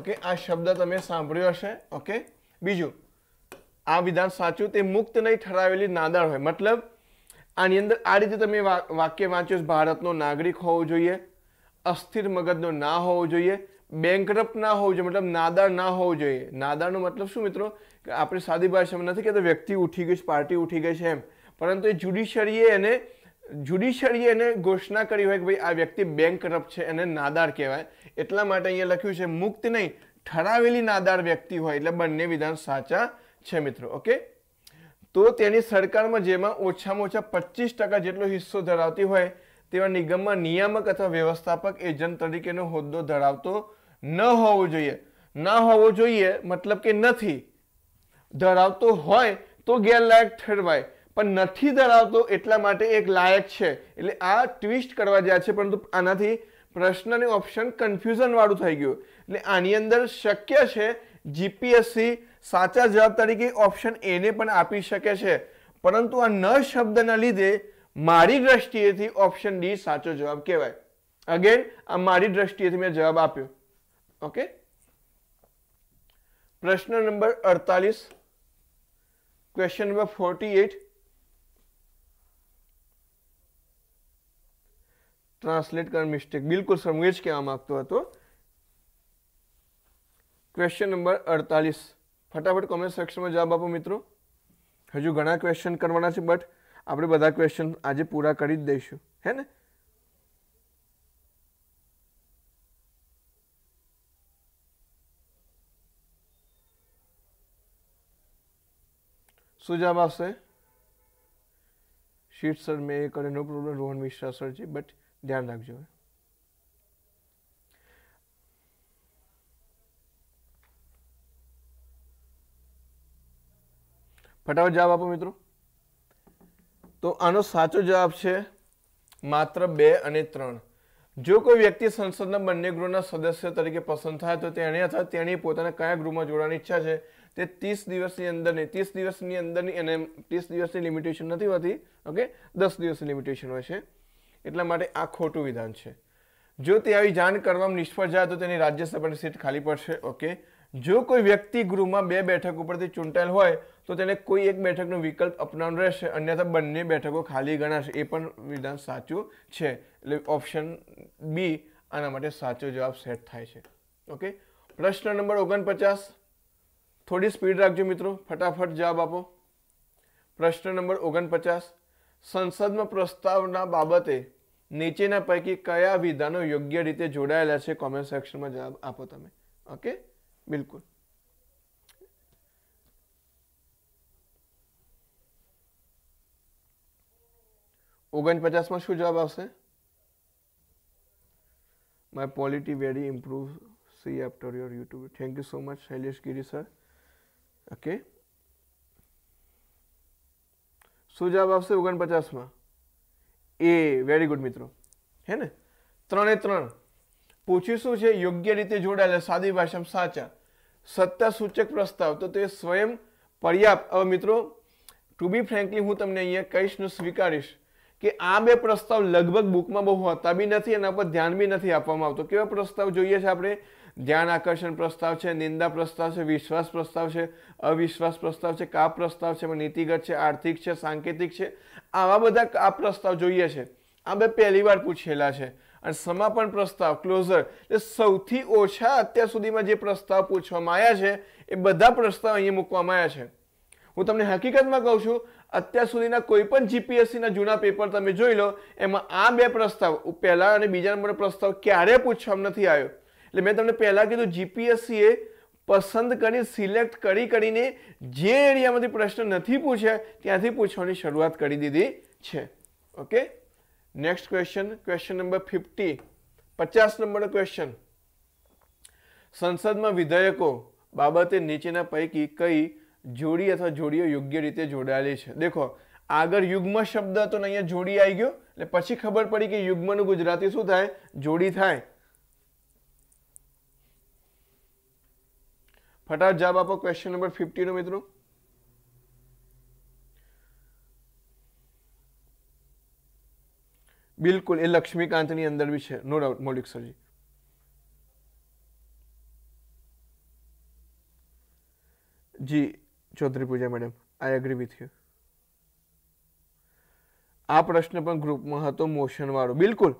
ઓકે આ શબ્દ તમે સાંભળ્યો હશે ઓકે બીજું આ વિધાન સાચું તે મુક્ત નહીં ઠરાવેલી નાદાર હોય મતલબ આની અંદર આ રીતે તમે વાક્ય વાંચ્યો ભારતનો નાગરિક હોવો જોઈએ અસ્થિર મગજનો ના હોવો જોઈએ બેંકરપ્ટ ના હોવું જોઈએ મતલબ નાદાર ના હોવું જોઈએ નાદારનો મતલબ શું મિત્રો કે આપણે સાદી ભાષામાં નથી કહેતા વ્યક્તિ ઉઠી ગઈ છે પાર્ટી ઉઠી ગઈ છે એમ પરંતુ એ જ્યુડિશરીએ એને જ્યુડિશરીએ એને ઘોષણા કરી હોય કે ભાઈ આ વ્યક્તિ બેંક કરપ્ટ છે એને નાદાર કહેવાય એટલા માટે અહીંયા લખ્યું છે મુક્ત નહીં ઠરાવેલી નાદાર વ્યક્તિ હોય એટલે બંને વિધાન સાચા છે મિત્રો ઓકે તો તેની સરકારમાં જેમાં ઓછામાં ઓછા પચીસ ટકા જેટલો હિસ્સો ધરાવતી હોય તેવા નિગમમાં નિયામક અથવા વ્યવસ્થાપક એજન્ટ તરીકેનો હોદ્દો ધરાવતો ન હોવો જોઈએ ન હોવો જોઈએ મતલબ કે નથી ધરાવતો હોય તો ગેરલાયક ઠરવાય પણ નથી ધરાવતો એટલા માટે એક લાયક છે એટલે આ ટ્વિસ્ટ કરવા જ્યાં છે પરંતુ આનાથી પ્રશ્નને ઓપ્શન કન્ફ્યુઝનવાળું થઈ ગયું એટલે આની અંદર શક્ય છે જીપીએસસી સાચા જવાબ તરીકે ઓપ્શન એને પણ આપી શકે છે પરંતુ આ ન શબ્દના લીધે મારી દ્રષ્ટિએથી ઓપ્શન ડી સાચો જવાબ કહેવાય અગેન આ મારી દ્રષ્ટિએથી મેં જવાબ આપ્યો ઓકે પ્રશ્ન નંબર અડતાલીસ question number forty eight translate કર મિસ્ટેક બિલકુલ સમજી જ કહેવા માંગતો હતો ક્વેશ્ચન નંબર અડતાલીસ ફટાફટ કોમેન્ટ સેક્શનમાં જવાબ આપો મિત્રો હજુ ઘણા ક્વેશ્ચન કરવાના છે બટ આપણે બધા ક્વેશ્ચન આજે પૂરા કરી જ દઈશું હે ને શું જવાબ આવશે શીટ સર મેં એ કરે નો પ્રોબ્લેમ રોહન મિશ્રા સરજી બટ ધ્યાન રાખજો ફટાફટ જવાબ આપો મિત્રો તો આનો સાચો જવાબ છે માત્ર બે અને ત્રણ જો કોઈ વ્યક્તિ સંસદના બંને ગૃહના સદસ્ય તરીકે પસંદ થાય તો તેણે અથવા તેણી પોતાને કયા ગૃહમાં જોડવાની ઈચ્છા છે તે ત્રીસ દિવસની અંદરની ત્રીસ દિવસની અંદરની એને ત્રીસ દિવસની લિમિટેશન નથી હોતી ઓકે દસ દિવસની લિમિટેશન હોય છે એટલા માટે આ ખોટું વિધાન છે જો તે આવી જાણ કરવામાં નિષ્ફળ જાય તો તેની રાજ્યસભાની સીટ ખાલી પડશે ઓકે જો કોઈ વ્યક્તિ ગૃહમાં બે બેઠક ઉપરથી ચૂંટાયેલ હોય તો તેને કોઈ એક બેઠકનો વિકલ્પ અપનાવવાનો રહેશે અન્યથા બંને બેઠકો ખાલી ગણાશે એ પણ વિધાન સાચું છે એટલે ઓપ્શન બી આના માટે સાચો જવાબ સેટ થાય છે ઓકે પ્રશ્ન નંબર ઓગણપચાસ થોડી સ્પીડ રાખજો મિત્રો ફટાફટ જવાબ આપો પ્રશ્ન નંબર ઓગણપચાસ સંસદમાં પ્રસ્તાવના બાબતે નીચેના પૈકી કયા વિધાનો યોગ્ય રીતે જોડાયેલા છે કોમેન્ટ સેક્શનમાં જવાબ આપો તમે ઓકે બિલકુલ ઓગણપચાસમાં શું જવાબ આવશે my polity very improve see after your YouTube thank you so much Shailesh Giri sir okay શું જવાબ આવશે ઓગણપચાસમાં એ વેરી ગુડ મિત્રો હે ને ત્રણે ત્રણ પૂછ્યું શું છે યોગ્ય રીતે જોડાયેલા સાદી ભાષામાં સાચા સત્તા સૂચક પ્રસ્તાવ તો તે સ્વયં પર્યાપ્ત હવે મિત્રો ટુ બી ફ્રેન્કલી હું તમને અહીંયા કહીશ નું સ્વીકારીશ કે આ બે પ્રસ્તાવ લગભગ બુકમાં બહુ હોતા બી નથી એના પર ધ્યાન બી નથી આપવામાં આવતું કેવા પ્રસ્તાવ જોઈએ છે આપણે ધ્યાન આકર્ષણ પ્રસ્તાવ છે નિંદા પ્રસ્તાવ છે વિશ્વાસ પ્રસ્તાવ છે અવિશ્વાસ પ્રસ્તાવ છે કાપ પ્રસ્તાવ છે નીતિગત છે આર્થિક છે સાંકેતિક છે આવા બધા કાપ પ્રસ્તાવ જોઈએ છે આ બે પહેલી વાર પૂછેલા છે અને સમાપન પ્રસ્તાવ ક્લોઝર એ સૌથી ઓછા અત્યાર સુધીમાં જે પ્રસ્તાવ પૂછવામાં આવ્યા છે એ બધા પ્રસ્તાવ અહીંયા મૂકવામાં આવ્યા છે હું તમને હકીકતમાં કહું છું અત્યાર સુધીના કોઈ પણ જીપીએસસીના જૂના પેપર તમે જોઈ લો એમાં આ બે પ્રસ્તાવ પહેલા અને બીજા નંબરનો પ્રસ્તાવ ક્યારે પૂછવામાં નથી આવ્યો એટલે મેં તમને પહેલાં કીધું જીપીએસસીએ પસંદ કરી સિલેક્ટ કરી કરીને જે એરિયામાંથી પ્રશ્ન નથી પૂછ્યા ત્યાંથી પૂછવાની શરૂઆત કરી દીધી છે okay next question question number fifty પચાસ નંબરનો ક્વેશ્ચન સંસદમાં વિધેયકો બાબતે નીચેના પૈકી કઈ જોડી અથવા જોડીઓ યોગ્ય રીતે જોડાયેલી છે દેખો આગળ યુગ્મ શબ્દ તો અહીંયા જોડી આવી ગયો એટલે પછી ખબર પડી કે યુગ્મનું ગુજરાતી શું થાય જોડી થાય ફટાફટ જવાબ આપો ક્વેશ્ચન નંબર ફિફ્ટી ફિફ્ટીનો મિત્રો બિલકુલ એ લક્ષ્મીકાંતની અંદર બી છે નો ડાઉટ મૌલિક સરજી જી ચૌધરી પૂજા madam I agree with you આ પ્રશ્ન પણ ગ્રુપમાં હતો મોશનવાળો બિલકુલ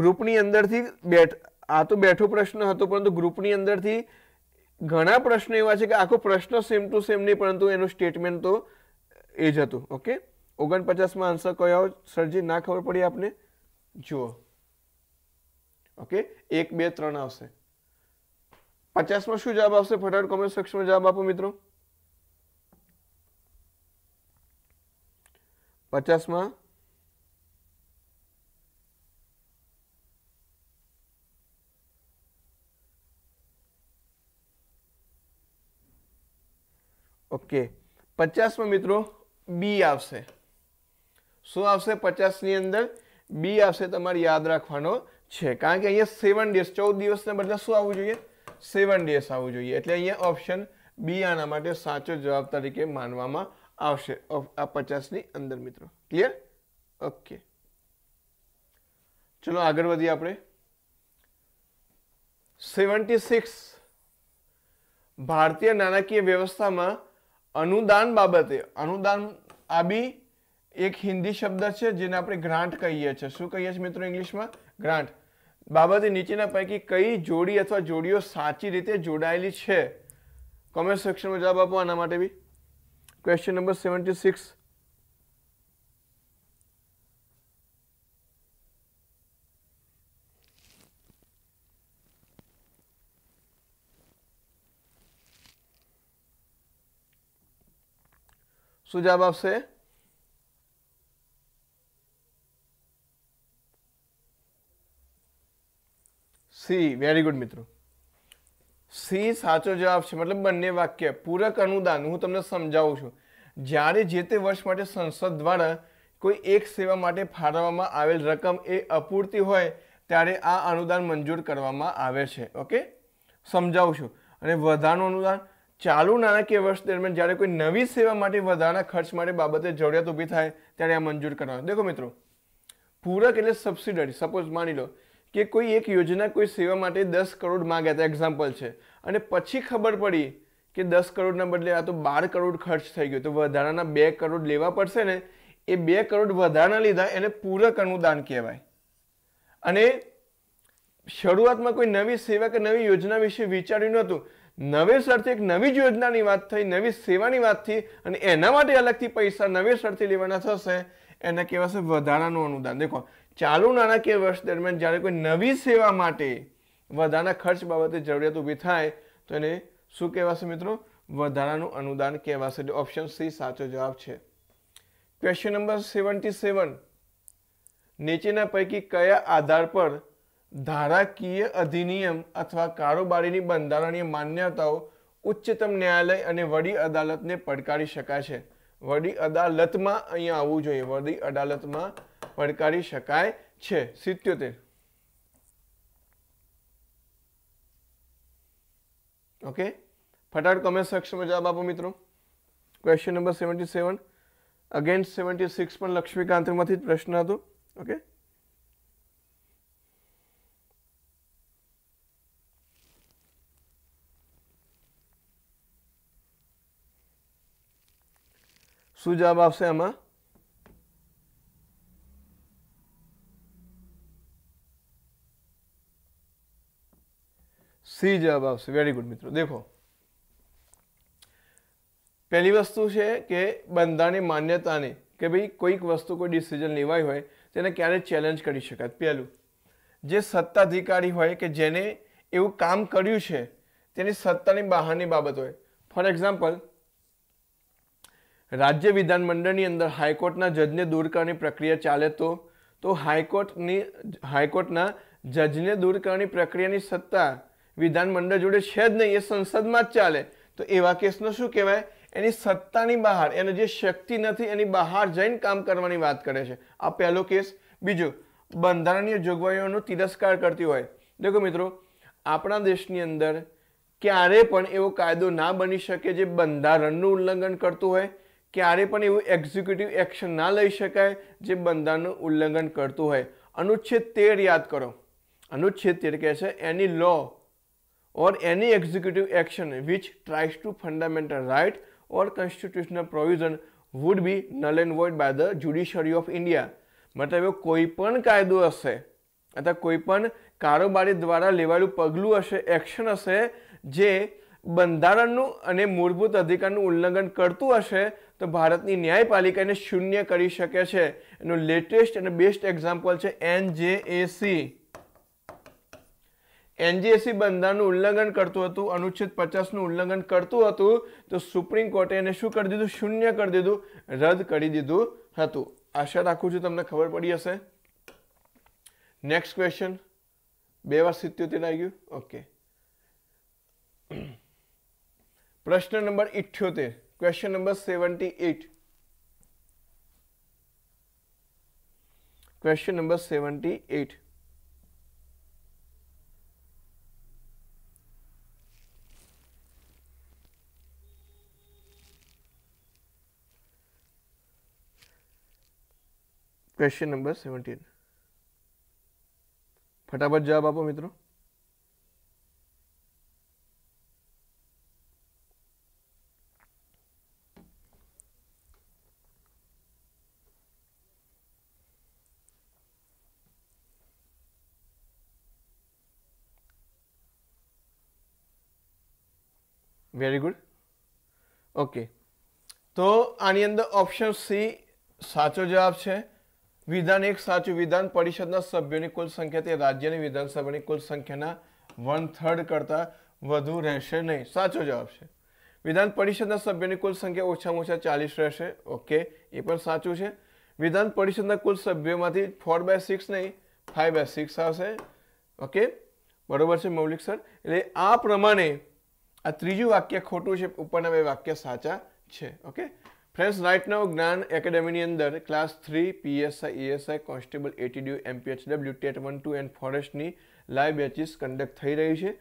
ગ્રુપની અંદરથી બેઠ આ તો બેઠો પ્રશ્ન હતો પરંતુ ગ્રુપની અંદરથી ઘણા પ્રશ્નો એવા છે કે આખો પ્રશ્ન સેમ ટુ સેમ નહીં પરંતુ એનું સ્ટેટમેન્ટ તો એ જ હતું ઓકે ઓગણપચાસમાં આન્સર કયો સરજી ના ખબર પડી આપને જુઓ ઓકે એક બે ત્રણ આવશે 50वां क्वेश्चन जब आपसे फटाफट कमेंट सेक्शन में जवाब आपो मित्रों 50वां ओके 50वां मित्रों बी આવશે શું આવશે 50 ની અંદર બી આવશે તમારે યાદ રાખવાનો છે કારણ કે અહીંયા 7 દિવસ 14 દિવસને બદલે શું આવવું જોઈએ સેવન ડેસ આવવું જોઈએ એટલે અહીંયા ઓપ્શન બી આના માટે સાચો જવાબ તરીકે માનવામાં આવશે આ પચાસની અંદર મિત્રો ક્લિયર ઓકે ચલો આગળ વધીએ આપણે સેવન્ટી સિક્સ ભારતીય નાણાકીય વ્યવસ્થામાં અનુદાન બાબતે અનુદાન આ બી એક હિન્દી શબ્દ છે જેને આપણે ગ્રાન્ટ કહીએ છીએ શું કહીએ છીએ મિત્રો ઇંગ્લિશમાં ગ્રાન્ટ બાબતે નીચેના પૈકી કઈ જોડી અથવા જોડીઓ સાચી રીતે જોડાયેલી છે કોમેન્ટ સેક્શનમાં જવાબ આપો આના માટે B question number seventy six શું જવાબ આપશે સી વેરી ગુડ મિત્રો સી સાચો જવાબ છે મતલબ બંને વાક્ય પૂરક અનુદાન હું તમને સમજાવું છું જ્યારે જે તે વર્ષ માટે સંસદ દ્વારા કોઈ એક સેવા માટે ફાળવવામાં આવેલ રકમ એ અપૂરતી હોય ત્યારે આ અનુદાન મંજૂર કરવામાં આવે છે ઓકે સમજાવું છું અને વધારાનું અનુદાન ચાલુ નાણાકીય વર્ષ દરમિયાન જ્યારે કોઈ નવી સેવા માટે વધારાના ખર્ચ માટે બાબતે જરૂરિયાત ઊભી થાય ત્યારે આ મંજૂર કરવાનું દેખો મિત્રો પૂરક એટલે સબસિડરી સપોઝ માની લો કે કોઈ એક યોજના કોઈ સેવા માટે દસ કરોડ માંગ્યા હતા એક્ઝામ્પલ છે અને પછી ખબર પડી કે દસ કરોડના બદલે આ તો બાર કરોડ ખર્ચ થઈ ગયો તો વધારાના બે કરોડ લેવા પડશે ને એ બે કરોડ વધારાના લીધા એને પૂરક અનુદાન કહેવાય અને શરૂઆતમાં કોઈ નવી સેવા કે નવી યોજના વિશે વિચાર્યું નહોતું નવેસરથી એક નવી જ યોજનાની વાત થઈ નવી સેવાની વાત થઈ અને એના માટે અલગથી પૈસા નવેસરથી લેવાના થશે એને કહેવાશે વધારાનું અનુદાન દેખો ચાલુ નાણાકીય વર્ષ દરમિયાન જ્યારે કોઈ નવી સેવા માટે વધારાના ખર્ચ બાબતે જરૂરિયાત ઊભી થાય તો એને શું કહેવાશે મિત્રો વધારાનું અનુદાન કહેવાશે એટલે ઓપ્શન સી સાચો જવાબ છે ક્વેશ્ચન નંબર સેવન્ટી સેવન નીચેના પૈકી કયા આધાર પર ધારાકીય અધિનિયમ અથવા કારોબારીની બંધારણીય માન્યતાઓ ઉચ્ચતમ ન્યાયાલય અને વડી અદાલતને પડકારી શકાય છે વડી અદાલતમાં અહીંયા આવવું જોઈએ વડી અદાલતમાં પડકારી શકાય છે સિત્યોતેર ઓકે ફટાફટ કમેન્ટ સેક્શનમાં જવાબ આપો મિત્રો question number seventy seven against seventy six પણ લક્ષ્મીકાંતમાંથી જ પ્રશ્ન હતો ઓકે શું જવાબ આવશે આમાં સી જવાબ આવશે વેરી ગુડ મિત્રો દેખો પહેલી વસ્તુ છે કે બંધારણની માન્યતાને કે ભાઈ કોઈક વસ્તુ કોઈ ડિસિઝન લેવાય હોય તેને ક્યારે ચેલેન્જ કરી શકાય પહેલું જે સત્તાધિકારી હોય કે જેને એવું કામ કર્યું છે તેની સત્તાની બહારની બાબત હોય ફોર એક્ઝામ્પલ રાજ્ય વિધાનમંડળની અંદર હાઈકોર્ટના જજને દૂર કરવાની પ્રક્રિયા ચાલે તો તો હાઈકોર્ટની હાઈકોર્ટના જજને દૂર કરવાની પ્રક્રિયાની સત્તા વિધાનમંડળ જોડે છે જ નહીં એ સંસદમાં જ ચાલે તો એવા કેસનો શું કહેવાય એની સત્તાની બહાર એને જે શક્તિ નથી એની બહાર જઈને કામ કરવાની વાત કરે છે આ પહેલો કેસ બીજો બંધારણીય જોગવાઈઓનો તિરસ્કાર કરતી હોય દેખો મિત્રો આપણા દેશની અંદર ક્યારે પણ એવો કાયદો ના બની શકે જે બંધારણનું ઉલ્લંઘન કરતું હોય ક્યારે પણ એવું એક્ઝિક્યુટિવ એક્શન ના લઈ શકાય જે બંધારણનું ઉલ્લંઘન કરતું હોય અનુચ્છેદ તેર યાદ કરો અનુચ્છેદ તેર કહે છે એની લો or any executive action which tries to fundamental right or constitutional provision would be null and void by the judiciary of India. મતલબ કોઈ પણ કાયદો હશે અથવા કોઈ પણ કારોબારી દ્વારા લેવાયેલું પગલું હશે એક્શન હશે જે બંધારણનું અને મૂળભૂત અધિકારનું ઉલ્લંઘન કરતું હશે તો ભારતની ન્યાયપાલિકાને શૂન્ય કરી શકે છે એનું લેટેસ્ટ અને બેસ્ટ એક્ઝામ્પલ છે એન જે એનજેએસી એનજીએસસી બંધારણનું ઉલ્લંઘન કરતું હતું અનુચ્છેદ પચાસનું ઉલ્લંઘન કરતું હતું તો સુપ્રીમ કોર્ટે એને શું કરી દીધું શૂન્ય કરી દીધું રદ કરી દીધું હતું આશા રાખું છું તમને ખબર પડી હશે નેક્સ્ટ ક્વેશ્ચન બે વાર સિત્યોતેર આવી ગયું ઓકે પ્રશ્ન નંબર ઇઠ્યોતેર question number seventy eight question number seventy eight question number seventeen ફટાફટ જવાબ આપો મિત્રો વેરી ગુડ ઓકે તો આની અંદર ઓપ્શન સી સાચો જવાબ છે વિધાન એક સાચું વિધાન પરિષદના સભ્યોની કુલ સંખ્યા તે રાજ્યની વિધાનસભાની કુલ સંખ્યાના વન થર્ડ કરતાં વધુ રહેશે નહીં સાચો જવાબ છે વિધાન પરિષદના સભ્યોની કુલ સંખ્યા ઓછામાં ઓછા ચાલીસ રહેશે ઓકે એ પણ સાચું છે વિધાન પરિષદના કુલ સભ્યોમાંથી ફોર બાય સિક્સ નહીં ફાઇવ બાય સિક્સ આવશે ઓકે બરોબર છે મૌલિક સર એટલે આ પ્રમાણે આ ત્રીજું વાક્ય ખોટું છે ઉપરના બે વાક્ય સાચા છે ઓકે ફ્રેન્ડ્સ રાઇટ જ્ઞાન એકેડેમીની અંદર class three PSI ESI constable ATDO MPHW TET one two and ફોરેસ્ટની લાઈવ બેચીસ કન્ડક્ટ થઈ રહી છે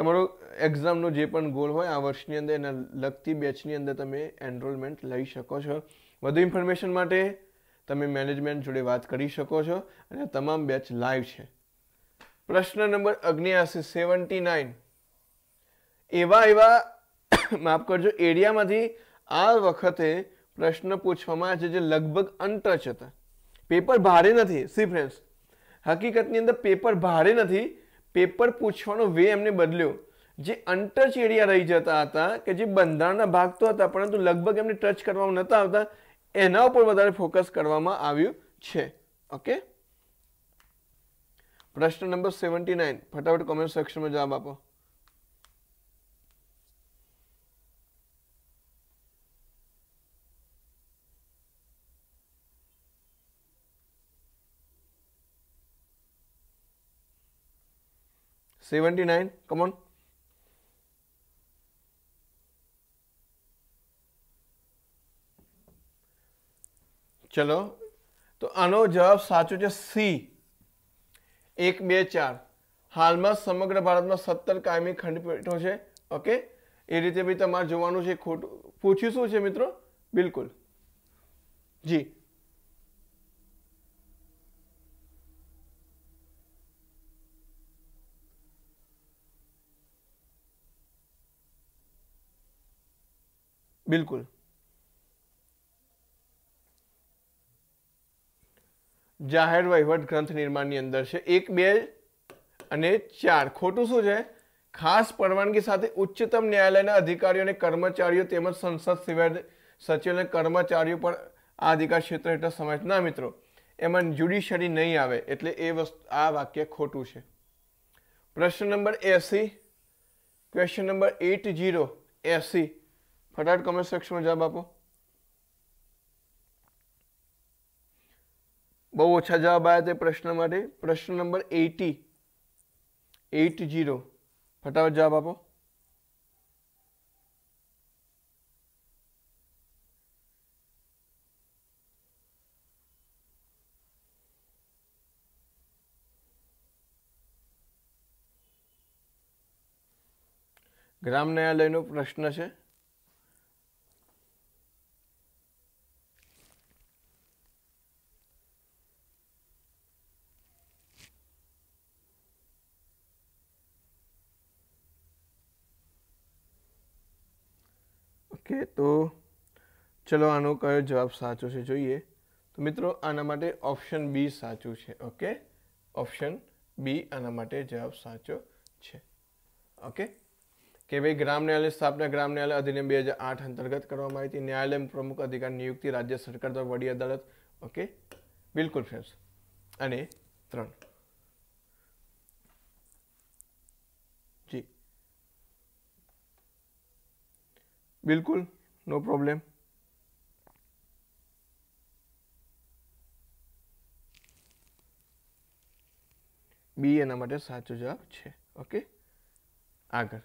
તમારો એક્ઝામનો જે પણ ગોલ હોય આ વર્ષની અંદર એના લગતી બેચની અંદર તમે એનરોલમેન્ટ લઈ શકો છો વધુ ઇન્ફોર્મેશન માટે તમે મેનેજમેન્ટ જોડે વાત કરી શકો છો અને તમામ બેચ લાઈવ છે પ્રશ્ન નંબર અગ્નિયાસી સેવન્ટી નાઇન એવા એવા (coughs) માફ કરજો એરિયામાંથી આ વખતે પ્રશ્ન પૂછવામાં આવે છે જે લગભગ અનટચ હતા પેપર ભારે નથી સી ફ્રેન્ડ્સ હકીકતની અંદર પેપર ભારે નથી પેપર પૂછવાનો વે એમને બદલ્યો જે અનટચ એરિયા રહી જતા હતા કે જે બંધારણના ભાગ તો હતા પરંતુ લગભગ એમને ટચ કરવામાં નહોતા આવતા એના ઉપર વધારે ફોકસ કરવામાં આવ્યું છે ઓકે પ્રશ્ન નંબર સેવન્ટી નાઇન ફટાફટ કોમેન્ટ સેક્શનમાં જવાબ આપો 79 come on ચલો તો આનો જવાબ સાચો છે સી એક બે ચાર હાલમાં સમગ્ર ભારતમાં સત્તર કાયમી ખંડપીઠો છે ઓકે એ રીતે બી તમારે જોવાનું છે ખોટું પૂછ્યું શું છે મિત્રો બિલકુલ જી બિલકુલ જાહેર વહીવટ ગ્રંથ નિર્માણની અંદર છે એક બે અને ચાર ખોટું શું છે ખાસ પરવાનગી સાથે ઉચ્ચતમ ન્યાયાલયના અધિકારીઓ અને કર્મચારીઓ તેમજ સંસદ સિવાય સચિવ અને કર્મચારીઓ પણ આ અધિકાર ક્ષેત્ર હેઠળ સમાજ ના મિત્રો એમાં જ્યુડિશરી નહીં આવે એટલે એ વસ્તુ આ વાક્ય ખોટું છે પ્રશ્ન number eighty question number eight zero eighty ફટાફટ કમેન્ટ સેક્શનમાં જવાબ આપો બહુ ઓછા જવાબ આવ્યા તે પ્રશ્ન માટે પ્રશ્ન નંબર એટી એટ જીરો ફટાફટ જવાબ આપો ગ્રામ ન્યાયાલયનો પ્રશ્ન છે ચલો આનો કયો જવાબ સાચો છે જોઈએ તો મિત્રો આના માટે ઓપ્શન બી સાચું છે ઓકે ઓપ્શન બી આના માટે જવાબ સાચો છે ઓકે કે ભાઈ ગ્રામ ન્યાયાલય સ્થાપના ગ્રામ ન્યાયાલય અધિનિયમ બે હજાર આઠ અંતર્ગત કરવામાં આવી હતી ન્યાયાલય પ્રમુખ અધિકાર નિયુક્તિ રાજ્ય સરકાર દ્વારા વડી અદાલત ઓકે બિલકુલ ફ્રેન્ડ્સ અને ત્રણ જી બિલકુલ નો પ્રોબ્લેમ બી એના માટે સાચો જવાબ છે ઓકે આગળ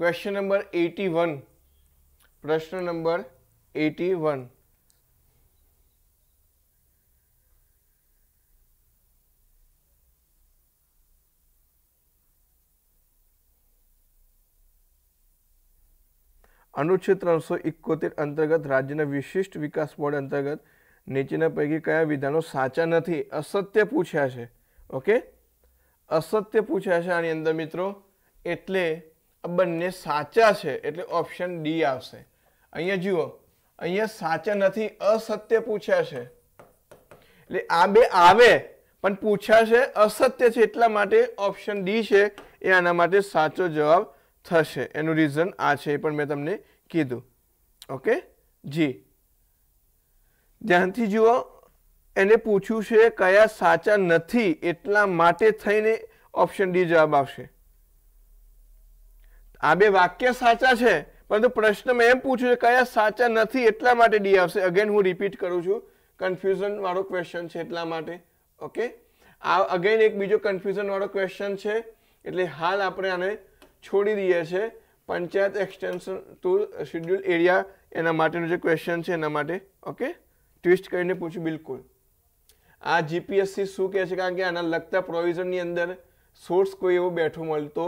ક્વેશ્ચન નંબર એટી વન પ્રશ્ન નંબર એટી વન અનુચ્છેદ ત્રણસો ઇકોતેર અંતર્ગત રાજ્યના વિશિષ્ટ વિકાસ બોર્ડ અંતર્ગત નીચેના પૈકી કયા વિધાનો સાચા નથી અસત્ય પૂછ્યા છે ઓકે અસત્ય પૂછ્યા છે આની અંદર મિત્રો એટલે આ બંને સાચા છે એટલે ઓપ્શન ડી આવશે અહીંયા જુઓ અહીંયા સાચા નથી અસત્ય પૂછ્યા છે એટલે આ બે આવે પણ પૂછ્યા છે અસત્ય છે એટલા માટે ઓપ્શન ડી છે એ આના માટે સાચો જવાબ થશે એનું રીઝન આ છે એ પણ મેં તમને કીધું ઓકે જી ધ્યાનથી જુઓ એને પૂછ્યું છે કયા સાચા નથી એટલા માટે થઈને ઓપ્શન ડી જવાબ આવશે આ બે વાક્ય સાચા છે પરંતુ પ્રશ્નમાં એમ પૂછ્યું છે કયા સાચા નથી એટલા માટે ડી આવશે અગેન હું રિપીટ કરું છું કન્ફ્યુઝન વાળો ક્વેશ્ચન છે એટલા માટે ઓકે આ અગેન એક બીજો કન્ફ્યુઝન વાળો ક્વેશ્ચન છે એટલે હાલ આપણે આને છોડી દઈએ છે panchayat extension to schedule area એના માટેનું જે ક્વેશ્ચન છે એના માટે ઓકે ટ્વિસ્ટ કરીને પૂછ્યું બિલકુલ આ જીપીએસસી શું કહે છે કારણ કે આના લગતા પ્રોવિઝનની અંદર સોર્સ કોઈ એવો બેઠો મળતો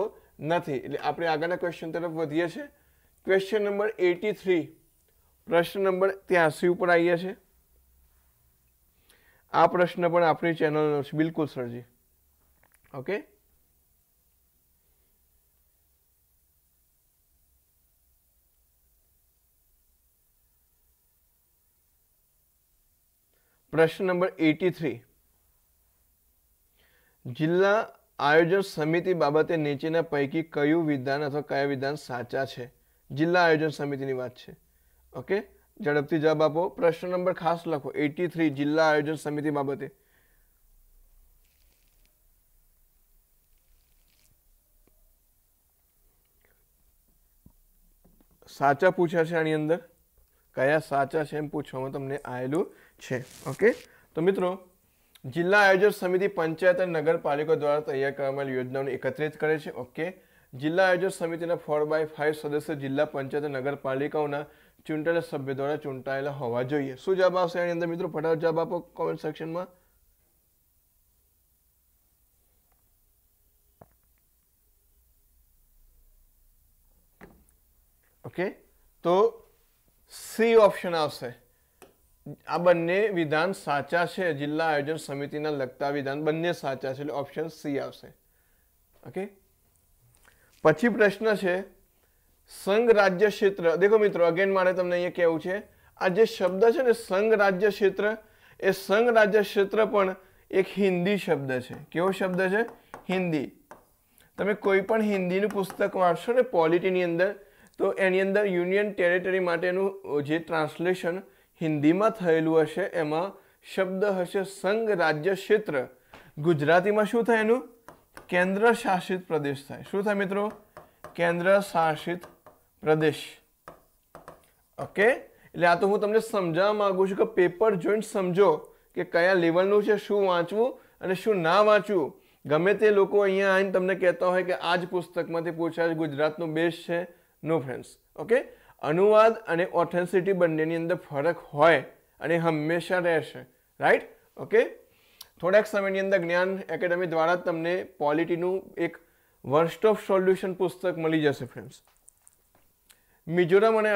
નથી એટલે આપણે આગળના ક્વેશ્ચન તરફ વધીએ છીએ ક્વેશ્ચન નંબર એટી થ્રી પ્રશ્ન નંબર ત્યાંસી ઉપર આવીએ છીએ આ પ્રશ્ન પણ આપણી ચેનલનો છે બિલકુલ સરજી ઓકે પ્રશ્ન નંબર એટી થ્રી જિલ્લા આયોજન સમિતિ બાબતે નીચેના પૈકી કયું વિધાન અથવા કયા વિધાન સાચા છે જિલ્લા આયોજન સમિતિની વાત છે ઓકે ઝડપથી જવાબ આપો પ્રશ્ન નંબર ખાસ લખો એટી થ્રી જિલ્લા આયોજન સમિતિ બાબતે સાચા પૂછ્યા છે આની અંદર કયા સાચા છે એમ પૂછવામાં તમને આવેલું છે ઓકે તો મિત્રો જિલ્લા આયોજક સમિતિ પંચાયત અને નગરપાલિકા દ્વારા તૈયાર કરવામાં આવેલી યોજનાઓને એકત્રિત કરે છે ઓકે જિલ્લા આયોજક સમિતિના ફોર બાય ફાઇવ સદસ્ય જિલ્લા પંચાયત અને નગરપાલિકાઓના ચૂંટાયેલા સભ્ય દ્વારા ચૂંટાયેલા હોવા જોઈએ શું જવાબ આવશે એની અંદર મિત્રો ફટાફટ જવાબ આપો કોમેન્ટ સેક્શનમાં ઓકે તો સી ઓપ્શન આવશે આ બંને વિધાન સાચા છે જિલ્લા આયોજન સમિતિના લગતા વિધાન બંને સાચા છે એટલે ઓપ્શન સી આવશે ઓકે પછી પ્રશ્ન છે સંઘ રાજ્ય ક્ષેત્ર દેખો મિત્રો અગેન મારે તમને અહીંયા કહેવું છે આ જે શબ્દ છે ને સંઘ રાજ્ય ક્ષેત્ર એ સંઘ રાજ્ય ક્ષેત્ર પણ એક હિન્દી શબ્દ છે કેવો શબ્દ છે હિન્દી તમે કોઈ પણ હિન્દીનું પુસ્તક વાંચશો ને પોલિટીની અંદર તો એની અંદર યુનિયન ટેરેટરી માટેનું જે ટ્રાન્સલેશન હિન્દીમાં થયેલું હશે એમાં શબ્દ હશે સંઘ રાજ્ય ક્ષેત્ર ગુજરાતીમાં શું થાય એનું કેન્દ્ર શાસિત પ્રદેશ થાય શું થાય મિત્રો કેન્દ્ર શાસિત પ્રદેશ ઓકે એટલે આ તો હું તમને સમજાવવા માગું છું કે પેપર જોઈન્ટ સમજો કે કયા લેવલનું છે શું વાંચવું અને શું ના વાંચવું ગમે તે લોકો અહીંયા આવીને તમને કહેતા હોય કે આ જ પુસ્તકમાંથી પૂછાય ગુજરાતનું બેસ્ટ છે નો ફ્રેન્ડ્સ ઓકે અનુવાદ અને ઓથેન્સિટી બંનેની અંદર ફરક હોય અને હંમેશા રહેશે રાઈટ ઓકે થોડાક સમયની અંદર જ્ઞાન એકેડમી દ્વારા તમને પોલિટીનું એક વર્સ્ટ ઓફ સોલ્યુશન પુસ્તક મળી જશે ફ્રેન્ડ્સ મિઝોરમ અને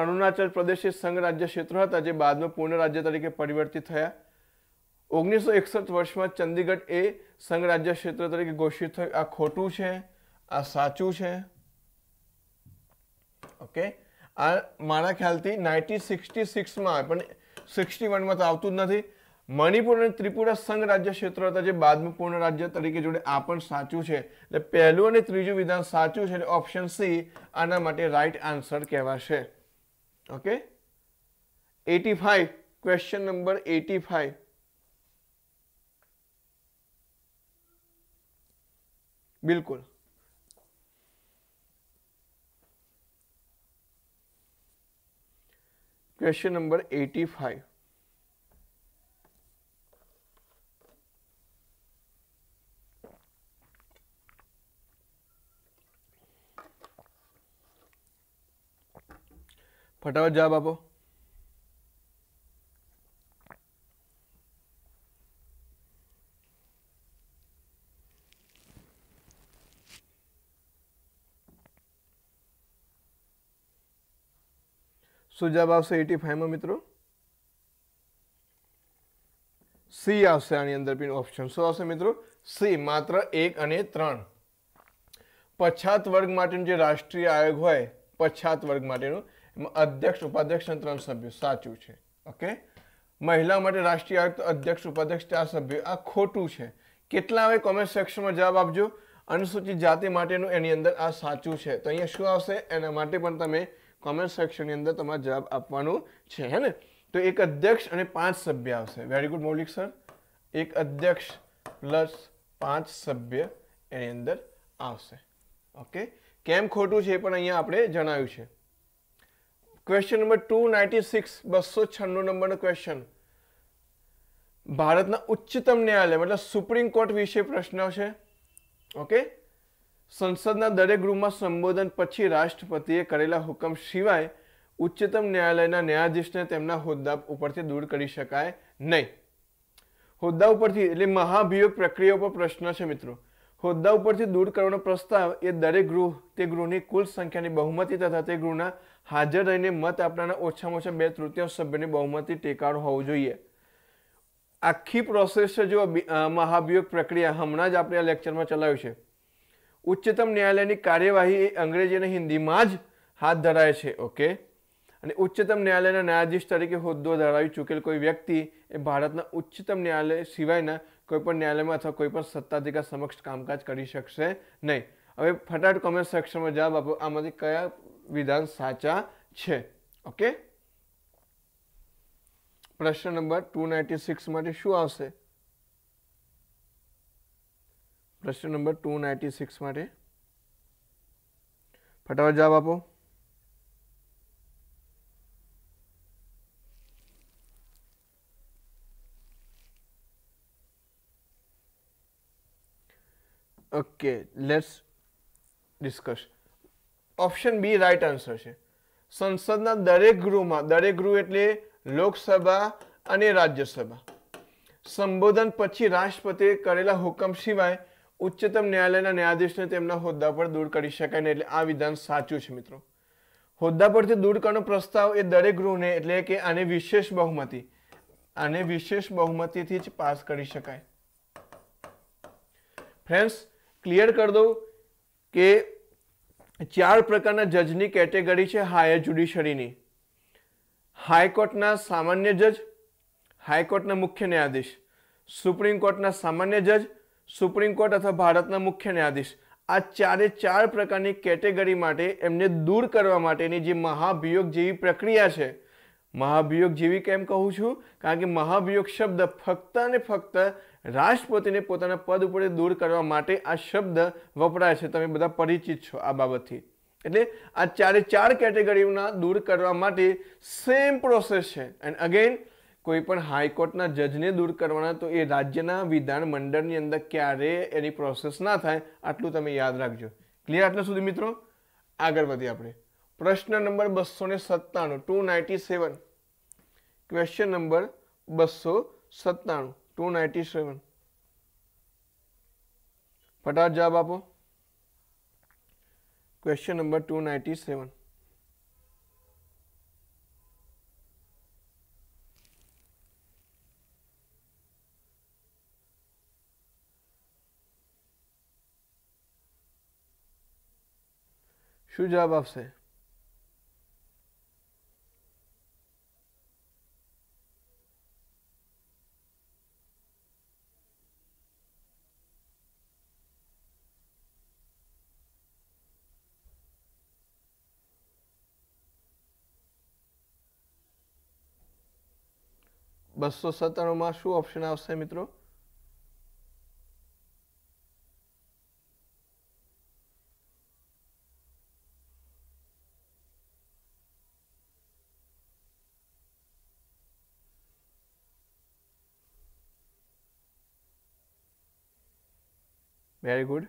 અરુણાચલ પ્રદેશ એ સંઘ રાજ્ય ક્ષેત્રો હતા જે બાદમાં પૂર્ણ રાજ્ય તરીકે પરિવર્તિત થયા ઓગણીસો એકસઠ વર્ષમાં ચંદીગઢ એ સંઘ રાજ્ય ક્ષેત્ર તરીકે ઘોષિત થયું આ ખોટું છે આ સાચું છે ઓકે આ મારા ખ્યાલથી નાઇન્ટીન સિક્સટી સિક્સમાં પણ સિક્સટી વનમાં તો આવતું જ નથી મણિપુર અને ત્રિપુરા સંઘ રાજ્ય ક્ષેત્ર હતા જે બાદમાં પૂર્ણ રાજ્ય તરીકે જોડે આ પણ સાચું છે એટલે પહેલું અને ત્રીજું વિધાન સાચું છે એટલે ઓપ્શન સી આના માટે રાઈટ આન્સર કહેવાશે okay eighty five question number eighty five બિલકુલ क्वेश्चन नंबर 85 फटाफट जवाब आपो શું જવાબ આવશે એટી ફાઈવમાં મિત્રો સી આવશે આની અંદર પીનો ઓપ્શન શું આવશે મિત્રો સી માત્ર એક અને ત્રણ પછાત વર્ગ માટેનું જે રાષ્ટ્રીય આયોગ હોય પછાત વર્ગ માટેનું એમાં અધ્યક્ષ ઉપાધ્યક્ષ અને ત્રણ સભ્યો સાચું છે ઓકે મહિલા માટે રાષ્ટ્રીય આયોગ તો અધ્યક્ષ ઉપાધ્યક્ષ ચાર સભ્યો આ ખોટું છે કેટલા હવે કોમેન્ટ સેક્શનમાં જવાબ આપજો અનુસૂચિત જાતિ માટેનું એની અંદર આ સાચું છે તો અહીંયા શું આવશે એના માટે પણ તમે કોમેન્ટ સેક્શનની અંદર તમારે જવાબ આપવાનું છે હે ને તો એક અધ્યક્ષ અને પાંચ સભ્ય આવશે વેરી ગુડ મૌલિક સર એક અધ્યક્ષ પ્લસ પાંચ સભ્ય એની અંદર આવશે ઓકે કેમ ખોટું છે એ પણ અહીંયા આપણે જણાવ્યું છે question number two ninety six બસો છન્નું નંબરનો ક્વેશ્ચન ભારતના ઉચ્ચતમ ન્યાયાલય મતલબ સુપ્રીમ કોર્ટ વિશે પ્રશ્ન છે ઓકે સંસદના દરેક ગૃહમાં સંબોધન પછી રાષ્ટ્રપતિએ કરેલા હુકમ સિવાય ઉચ્ચતમ ન્યાયાલયના ન્યાયાધીશને તેમના હોદ્દા ઉપરથી દૂર કરી શકાય નહીં હોદ્દા ઉપરથી એટલે મહાભિયોગ પ્રક્રિયા ઉપર પ્રશ્ન છે મિત્રો હોદ્દા ઉપરથી દૂર કરવાનો પ્રસ્તાવ એ દરેક ગૃહ તે ગૃહની કુલ સંખ્યાની બહુમતી તથા તે ગૃહના હાજર રહીને મત આપનારના ઓછામાં ઓછા બે તૃતીય સભ્યની બહુમતી ટેકાળ હોવું જોઈએ આખી પ્રોસેસ છે જો મહાભિયોગ પ્રક્રિયા હમણાં જ આપણે આ લેક્ચરમાં ચલાવ્યું છે ઉચ્ચતમ ન્યાયાલયની કાર્યવાહી એ અંગ્રેજી અને હિન્દીમાં જ હાથ ધરાય છે ઓકે અને ઉચ્ચતમ ન્યાયાલયના ન્યાયાધીશ તરીકે હોદ્દો ધરાવી ચૂકેલ કોઈ વ્યક્તિ એ ભારતના ઉચ્ચતમ ન્યાયાલય સિવાયના કોઈપણ ન્યાયાલયમાં અથવા કોઈપણ સત્તાધિકાર સમક્ષ કામકાજ કરી શકશે નહીં હવે ફટાફટ કોમેન્ટ સેક્શનમાં જવાબ આપો આમાંથી કયા વિધાન સાચા છે ઓકે પ્રશ્ન નંબર ટુ નાઇન્ટી સિક્સ માટે શું આવશે પ્રશ્ન નંબર ટુ નાઇન્ટી સિક્સ માટે ફટાફટ જવાબ આપો okay let's discuss option B right answer છે સંસદના દરેક ગૃહમાં દરેક ગૃહ એટલે લોકસભા અને રાજ્યસભા સંબોધન પછી રાષ્ટ્રપતિએ કરેલા હુકમ સિવાય ઉચ્ચતમ ન્યાયાલયના ન્યાયાધીશને તેમના હોદ્દા પર દૂર કરી શકાય ને એટલે આ વિધાન સાચું છે મિત્રો હોદ્દા પરથી દૂર કરવાનો પ્રસ્તાવ એ દરેક ગૃહને એટલે કે આને વિશેષ બહુમતી આને વિશેષ બહુમતીથી જ પાસ કરી શકાય ફ્રેન્ડ્સ ક્લિયર કરી દઉં કે ચાર પ્રકારના જજની કેટેગરી છે હાયર જ્યુડિશરીની હાઈકોર્ટના સામાન્ય જજ હાઈકોર્ટના મુખ્ય ન્યાયાધીશ સુપ્રીમ કોર્ટના સામાન્ય જજ સુપ્રીમ કોર્ટ અથવા ભારતના મુખ્ય ન્યાયાધીશ આ ચારે ચાર પ્રકારની કેટેગરી માટે એમને દૂર કરવા માટેની જે મહાભિયોગ જેવી પ્રક્રિયા છે મહાભિયોગ જેવી કેમ કહું છું કારણ કે મહાભિયોગ શબ્દ ફક્ત અને ફક્ત રાષ્ટ્રપતિને પોતાના પદ ઉપર દૂર કરવા માટે આ શબ્દ વપરાય છે તમે બધા પરિચિત છો આ બાબતથી એટલે આ ચારે ચાર કેટેગરીઓના દૂર કરવા માટે સેમ પ્રોસેસ છે એન્ડ અગેન કોઈપણ હાઈકોર્ટના જજને દૂર કરવાના તો એ રાજ્યના વિધાન મંડળની અંદર ક્યારેય એની પ્રોસેસ ના થાય આટલું તમે યાદ રાખજો ક્લિયર આટલા સુધી મિત્રો આગળ વધીએ આપણે પ્રશ્ન નંબર બસો ને સત્તાણું two ninety seven question number બસો સત્તાણું ટુ નાઇન્ટી સેવન ફટાફટ જવાબ આપો question number two ninety seven શું જવાબ આપશે બસો માં શું ઓપ્શન આવશે મિત્રો Very good.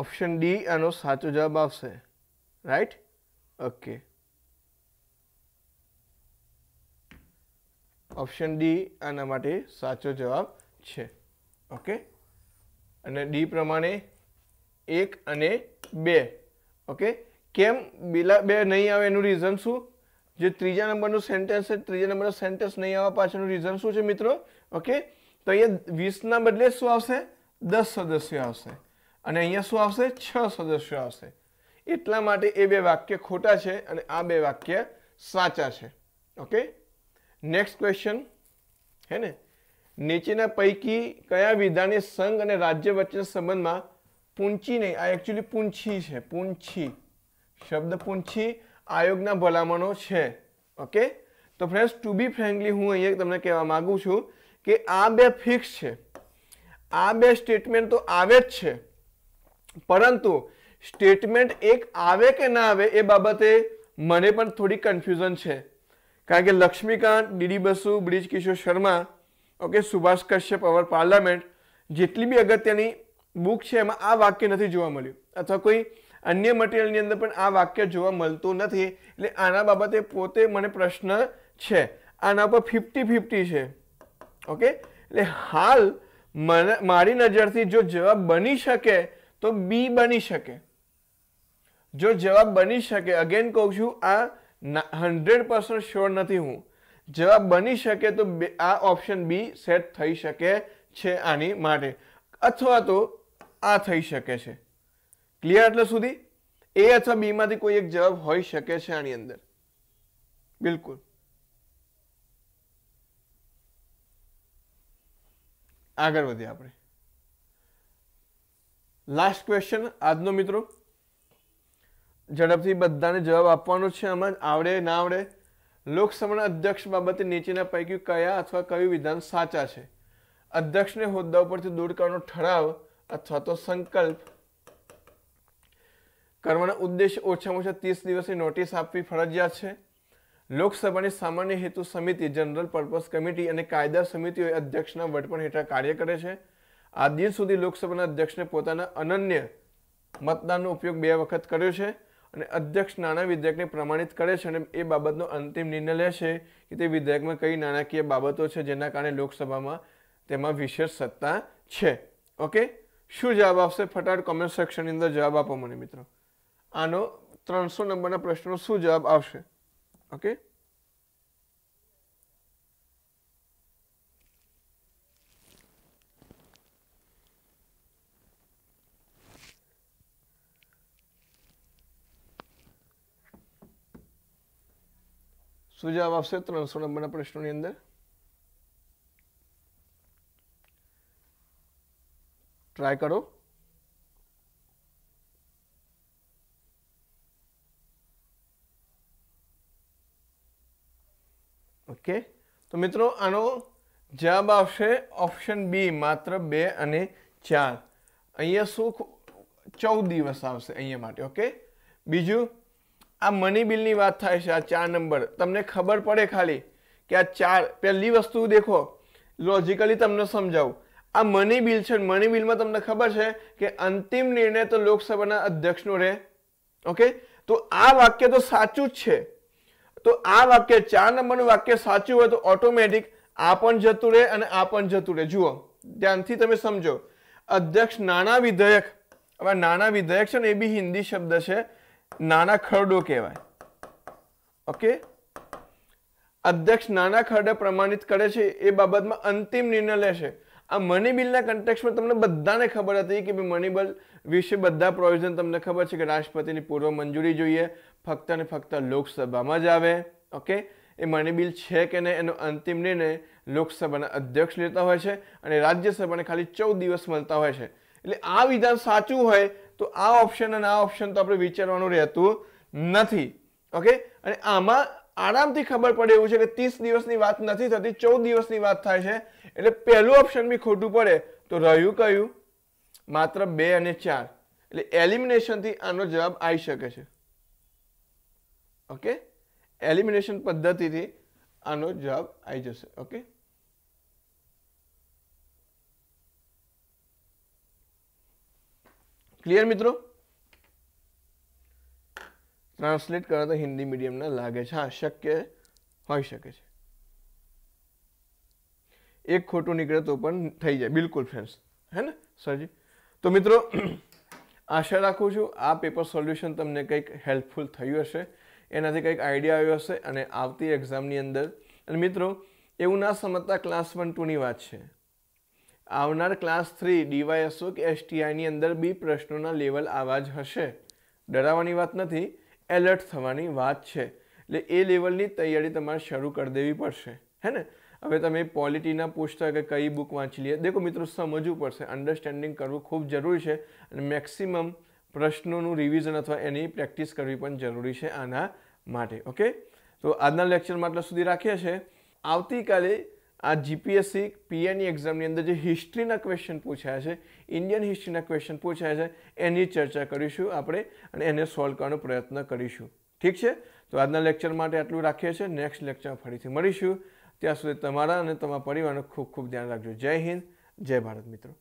ઓપ્શન ડી આનો સાચો જવાબ આવશે રાઈટ ઓકે ઓપ્શન ડી આના માટે સાચો જવાબ છે ઓકે અને ડી પ્રમાણે એક અને બે ઓકે કેમ બીલા બે નહીં આવે એનું રીઝન શું જે ત્રીજા નંબરનું સેન્ટેન્સ છે ત્રીજા નંબરનો સેન્ટેન્સ નહીં આવવા પાછળનું રીઝન શું છે મિત્રો ઓકે તો અહીંયા વીસના બદલે શું આવશે દસ સદસ્યો આવશે અને અહીંયા શું આવશે છ સદસ્યો આવશે એટલા માટે એ બે વાક્ય ખોટા છે અને આ બે વાક્ય સાચા છે ઓકે નેક્સ્ટ ક્વેશ્ચન હે ને નીચેના પૈકી કયા વિધાને સંઘ અને રાજ્ય વચ્ચેના સંબંધમાં પૂંચી નહીં આ એકચ્યુઅલી પૂંછી છે પૂંછી શબ્દ પૂંછી આયોગના ભલામણો છે ઓકે તો ફ્રેન્ડ્સ ટુ બી ફ્રેન્કલી હું અહીંયા તમને કહેવા માગું છું કે આ બે ફિક્સ છે આ બે સ્ટેટમેન્ટ તો આવે જ છે પરંતુ સ્ટેટમેન્ટ એક આવે કે ના આવે એ બાબતે મને પણ થોડી કન્ફ્યુઝન છે કારણ કે Laxmikant DD Basu Brij Kishore Sharma okay Subhash Kashyap our parliament જેટલી બી અગત્યની બુક છે એમાં આ વાક્ય નથી જોવા મળ્યું અથવા કોઈ અન્ય મટીરિયલની અંદર પણ આ વાક્ય જોવા મળતું નથી એટલે આના બાબતે પોતે મને પ્રશ્ન છે આના પર ફિફ્ટી ફિફ્ટી છે ઓકે એટલે હાલ મને મારી નજરથી જો જવાબ બની શકે તો બી બની શકે જો જવાબ બની શકે અગેન કહું છું આ હંડ્રેડ પર્સન્ટ શ્યોર નથી હું જવાબ બની શકે તો આ ઓપ્શન બી સેટ થઈ શકે છે આની માટે અથવા તો આ થઈ શકે છે ક્લિયર એટલે સુધી એ અથવા બીમાંથી કોઈ એક જવાબ હોઈ શકે છે આની અંદર બિલકુલ આગળ વધીએ આપણે લાસ્ટ ક્વેશ્ચન આજનો મિત્રો ઝડપથી બધાને જવાબ આપવાનો છે આમાં આવડે ના આવડે લોકસભાના અધ્યક્ષ બાબતે નીચેના પૈકી કયા અથવા કયું વિધાન સાચા છે અધ્યક્ષને હોદ્દા ઉપરથી દૂર કરવાનો ઠરાવ અથવા તો સંકલ્પ કરવાનો ઉદ્દેશ ઓછામાં ઓછા ત્રીસ દિવસની નોટિસ આપવી ફરજિયાત છે લોકસભાની સામાન્ય હેતુ સમિતિ જનરલ પર્પઝ કમિટી અને કાયદા સમિતિઓ અધ્યક્ષના વડપણ હેઠળ કાર્ય કરે છે આ દિન સુધી લોકસભાના અધ્યક્ષને પોતાના અનન્ય મતદાનનો ઉપયોગ બે વખત કર્યો છે અને અધ્યક્ષ નાણાં વિધેયકને પ્રમાણિત કરે છે અને એ બાબતનો અંતિમ નિર્ણય લે છે કે તે વિધેયકમાં કઈ નાણાકીય બાબતો છે જેના કારણે લોકસભામાં તેમાં વિશેષ સત્તા છે ઓકે શું જવાબ આપશે ફટાફટ કોમેન્ટ સેક્શનની અંદર જવાબ આપો મને મિત્રો આનો ત્રણસો નંબરના પ્રશ્નનો શું જવાબ આવશે ઓકે શું જવાબ આવશે ત્રણસો નંબરના પ્રશ્નોની અંદર ટ્રાય કરો ઓકે તો મિત્રો આનો જવાબ આવશે ઓપ્શન બી માત્ર બે અને ચાર અહીંયા શું ચૌદ દિવસ આવશે અહીંયા માટે ઓકે બીજું આ મની બિલની વાત થાય છે આ ચાર નંબર તમને ખબર પડે ખાલી કે આ ચાર પહેલી વસ્તુ દેખો લોજિકલી તમને સમજાવું આ મની બિલ છે મની બિલમાં તમને ખબર છે કે અંતિમ નિર્ણય તો લોકસભાના અધ્યક્ષનો રહે ઓકે તો આ વાક્ય તો સાચું જ છે તો આ વાક્ય ચાર નંબરનું વાક્ય સાચું હોય તો ઓટોમેટિક આ પણ જતું રહે અને આ પણ જતું રહે જુઓ ધ્યાનથી તમે સમજો અધ્યક્ષ નાના વિધેયક હવે નાના વિધેયક છે ને એ બી હિન્દી શબ્દ છે નાના ખરડો કહેવાય ઓકે અધ્યક્ષ નાના ખરડે પ્રમાણિત કરે છે એ બાબતમાં અંતિમ નિર્ણય લેશે આ મની બિલના કન્ટેક્સમાં તમને બધાને ખબર હતી કે મની બિલ વિશે બધા પ્રોવિઝન તમને ખબર છે કે રાષ્ટ્રપતિની પૂર્વ મંજૂરી જોઈએ ફક્ત અને ફક્ત લોકસભામાં જ આવે ઓકે એ મની બિલ છે કે નહીં એનો અંતિમ નિર્ણય લોકસભાના અધ્યક્ષ લેતા હોય છે અને રાજ્યસભાને ખાલી ચૌદ દિવસ મળતા હોય છે એટલે આ વિધાન સાચું હોય તો આ ઓપ્શન અને આ ઓપ્શન તો આપણે વિચારવાનું રહેતું નથી ઓકે અને આમાં આરામથી ખબર પડે એવું છે કે ત્રીસ દિવસની વાત નથી થતી ચૌદ દિવસની વાત થાય છે એટલે પહેલું ઓપ્શન બી ખોટું પડે તો રહ્યું કયું માત્ર બે અને ચાર એટલે એલિમિનેશનથી આનો જવાબ આવી શકે છે ઓકે એલિમિનેશન પદ્ધતિથી આનો જવાબ આવી જશે ઓકે ક્લિયર મિત્રો ટ્રાન્સલેટ કરવા તો હિન્દી મીડિયમના લાગે છે હા શક્ય હોઈ શકે છે એક ખોટું નીકળે તો પણ થઈ જાય બિલકુલ ફ્રેન્ડ્સ હે ને સરજી તો મિત્રો (clears throat) આશા રાખું છું આ પેપર સોલ્યુશન તમને કંઈક હેલ્પફુલ થયું હશે એનાથી કંઈક આઈડિયા આવ્યો હશે અને આવતી એક્ઝામની અંદર અને મિત્રો એવું ના સમજતા ક્લાસ વન ટુની વાત છે આવનાર ક્લાસ થ્રી ડીવાયએસઓ કે એસટીઆઈની અંદર બી પ્રશ્નોના લેવલ આવા જ હશે ડરાવવાની વાત નથી એલર્ટ થવાની વાત છે એટલે એ લેવલની તૈયારી તમારે શરૂ કરી દેવી પડશે હે ને હવે તમે પોલિટીના પૂછતા કે કઈ બુક વાંચી લઈએ દેખો મિત્રો સમજવું પડશે અન્ડરસ્ટેન્ડિંગ કરવું ખૂબ જરૂરી છે અને મેક્સિમમ પ્રશ્નોનું રિવિઝન અથવા એની પ્રેક્ટિસ કરવી પણ જરૂરી છે આના માટે ઓકે તો આજના લેક્ચરમાં આટલા સુધી રાખીએ છીએ આવતીકાલે આ જીપીએસસી પીએનની એક્ઝામની અંદર જે હિસ્ટ્રીના ક્વેશ્ચન પૂછાયા છે ઇન્ડિયન હિસ્ટ્રીના ક્વેશ્ચન પૂછાયા છે એની ચર્ચા કરીશું આપણે અને એને સોલ્વ કરવાનો પ્રયત્ન કરીશું ઠીક છે તો આજના લેક્ચર માટે આટલું રાખીએ છીએ નેક્સ્ટ લેક્ચર ફરીથી મળીશું ત્યાં સુધી તમારા અને તમારા પરિવારનું ખૂબ ખૂબ ધ્યાન રાખજો જય હિન્દ જય ભારત મિત્રો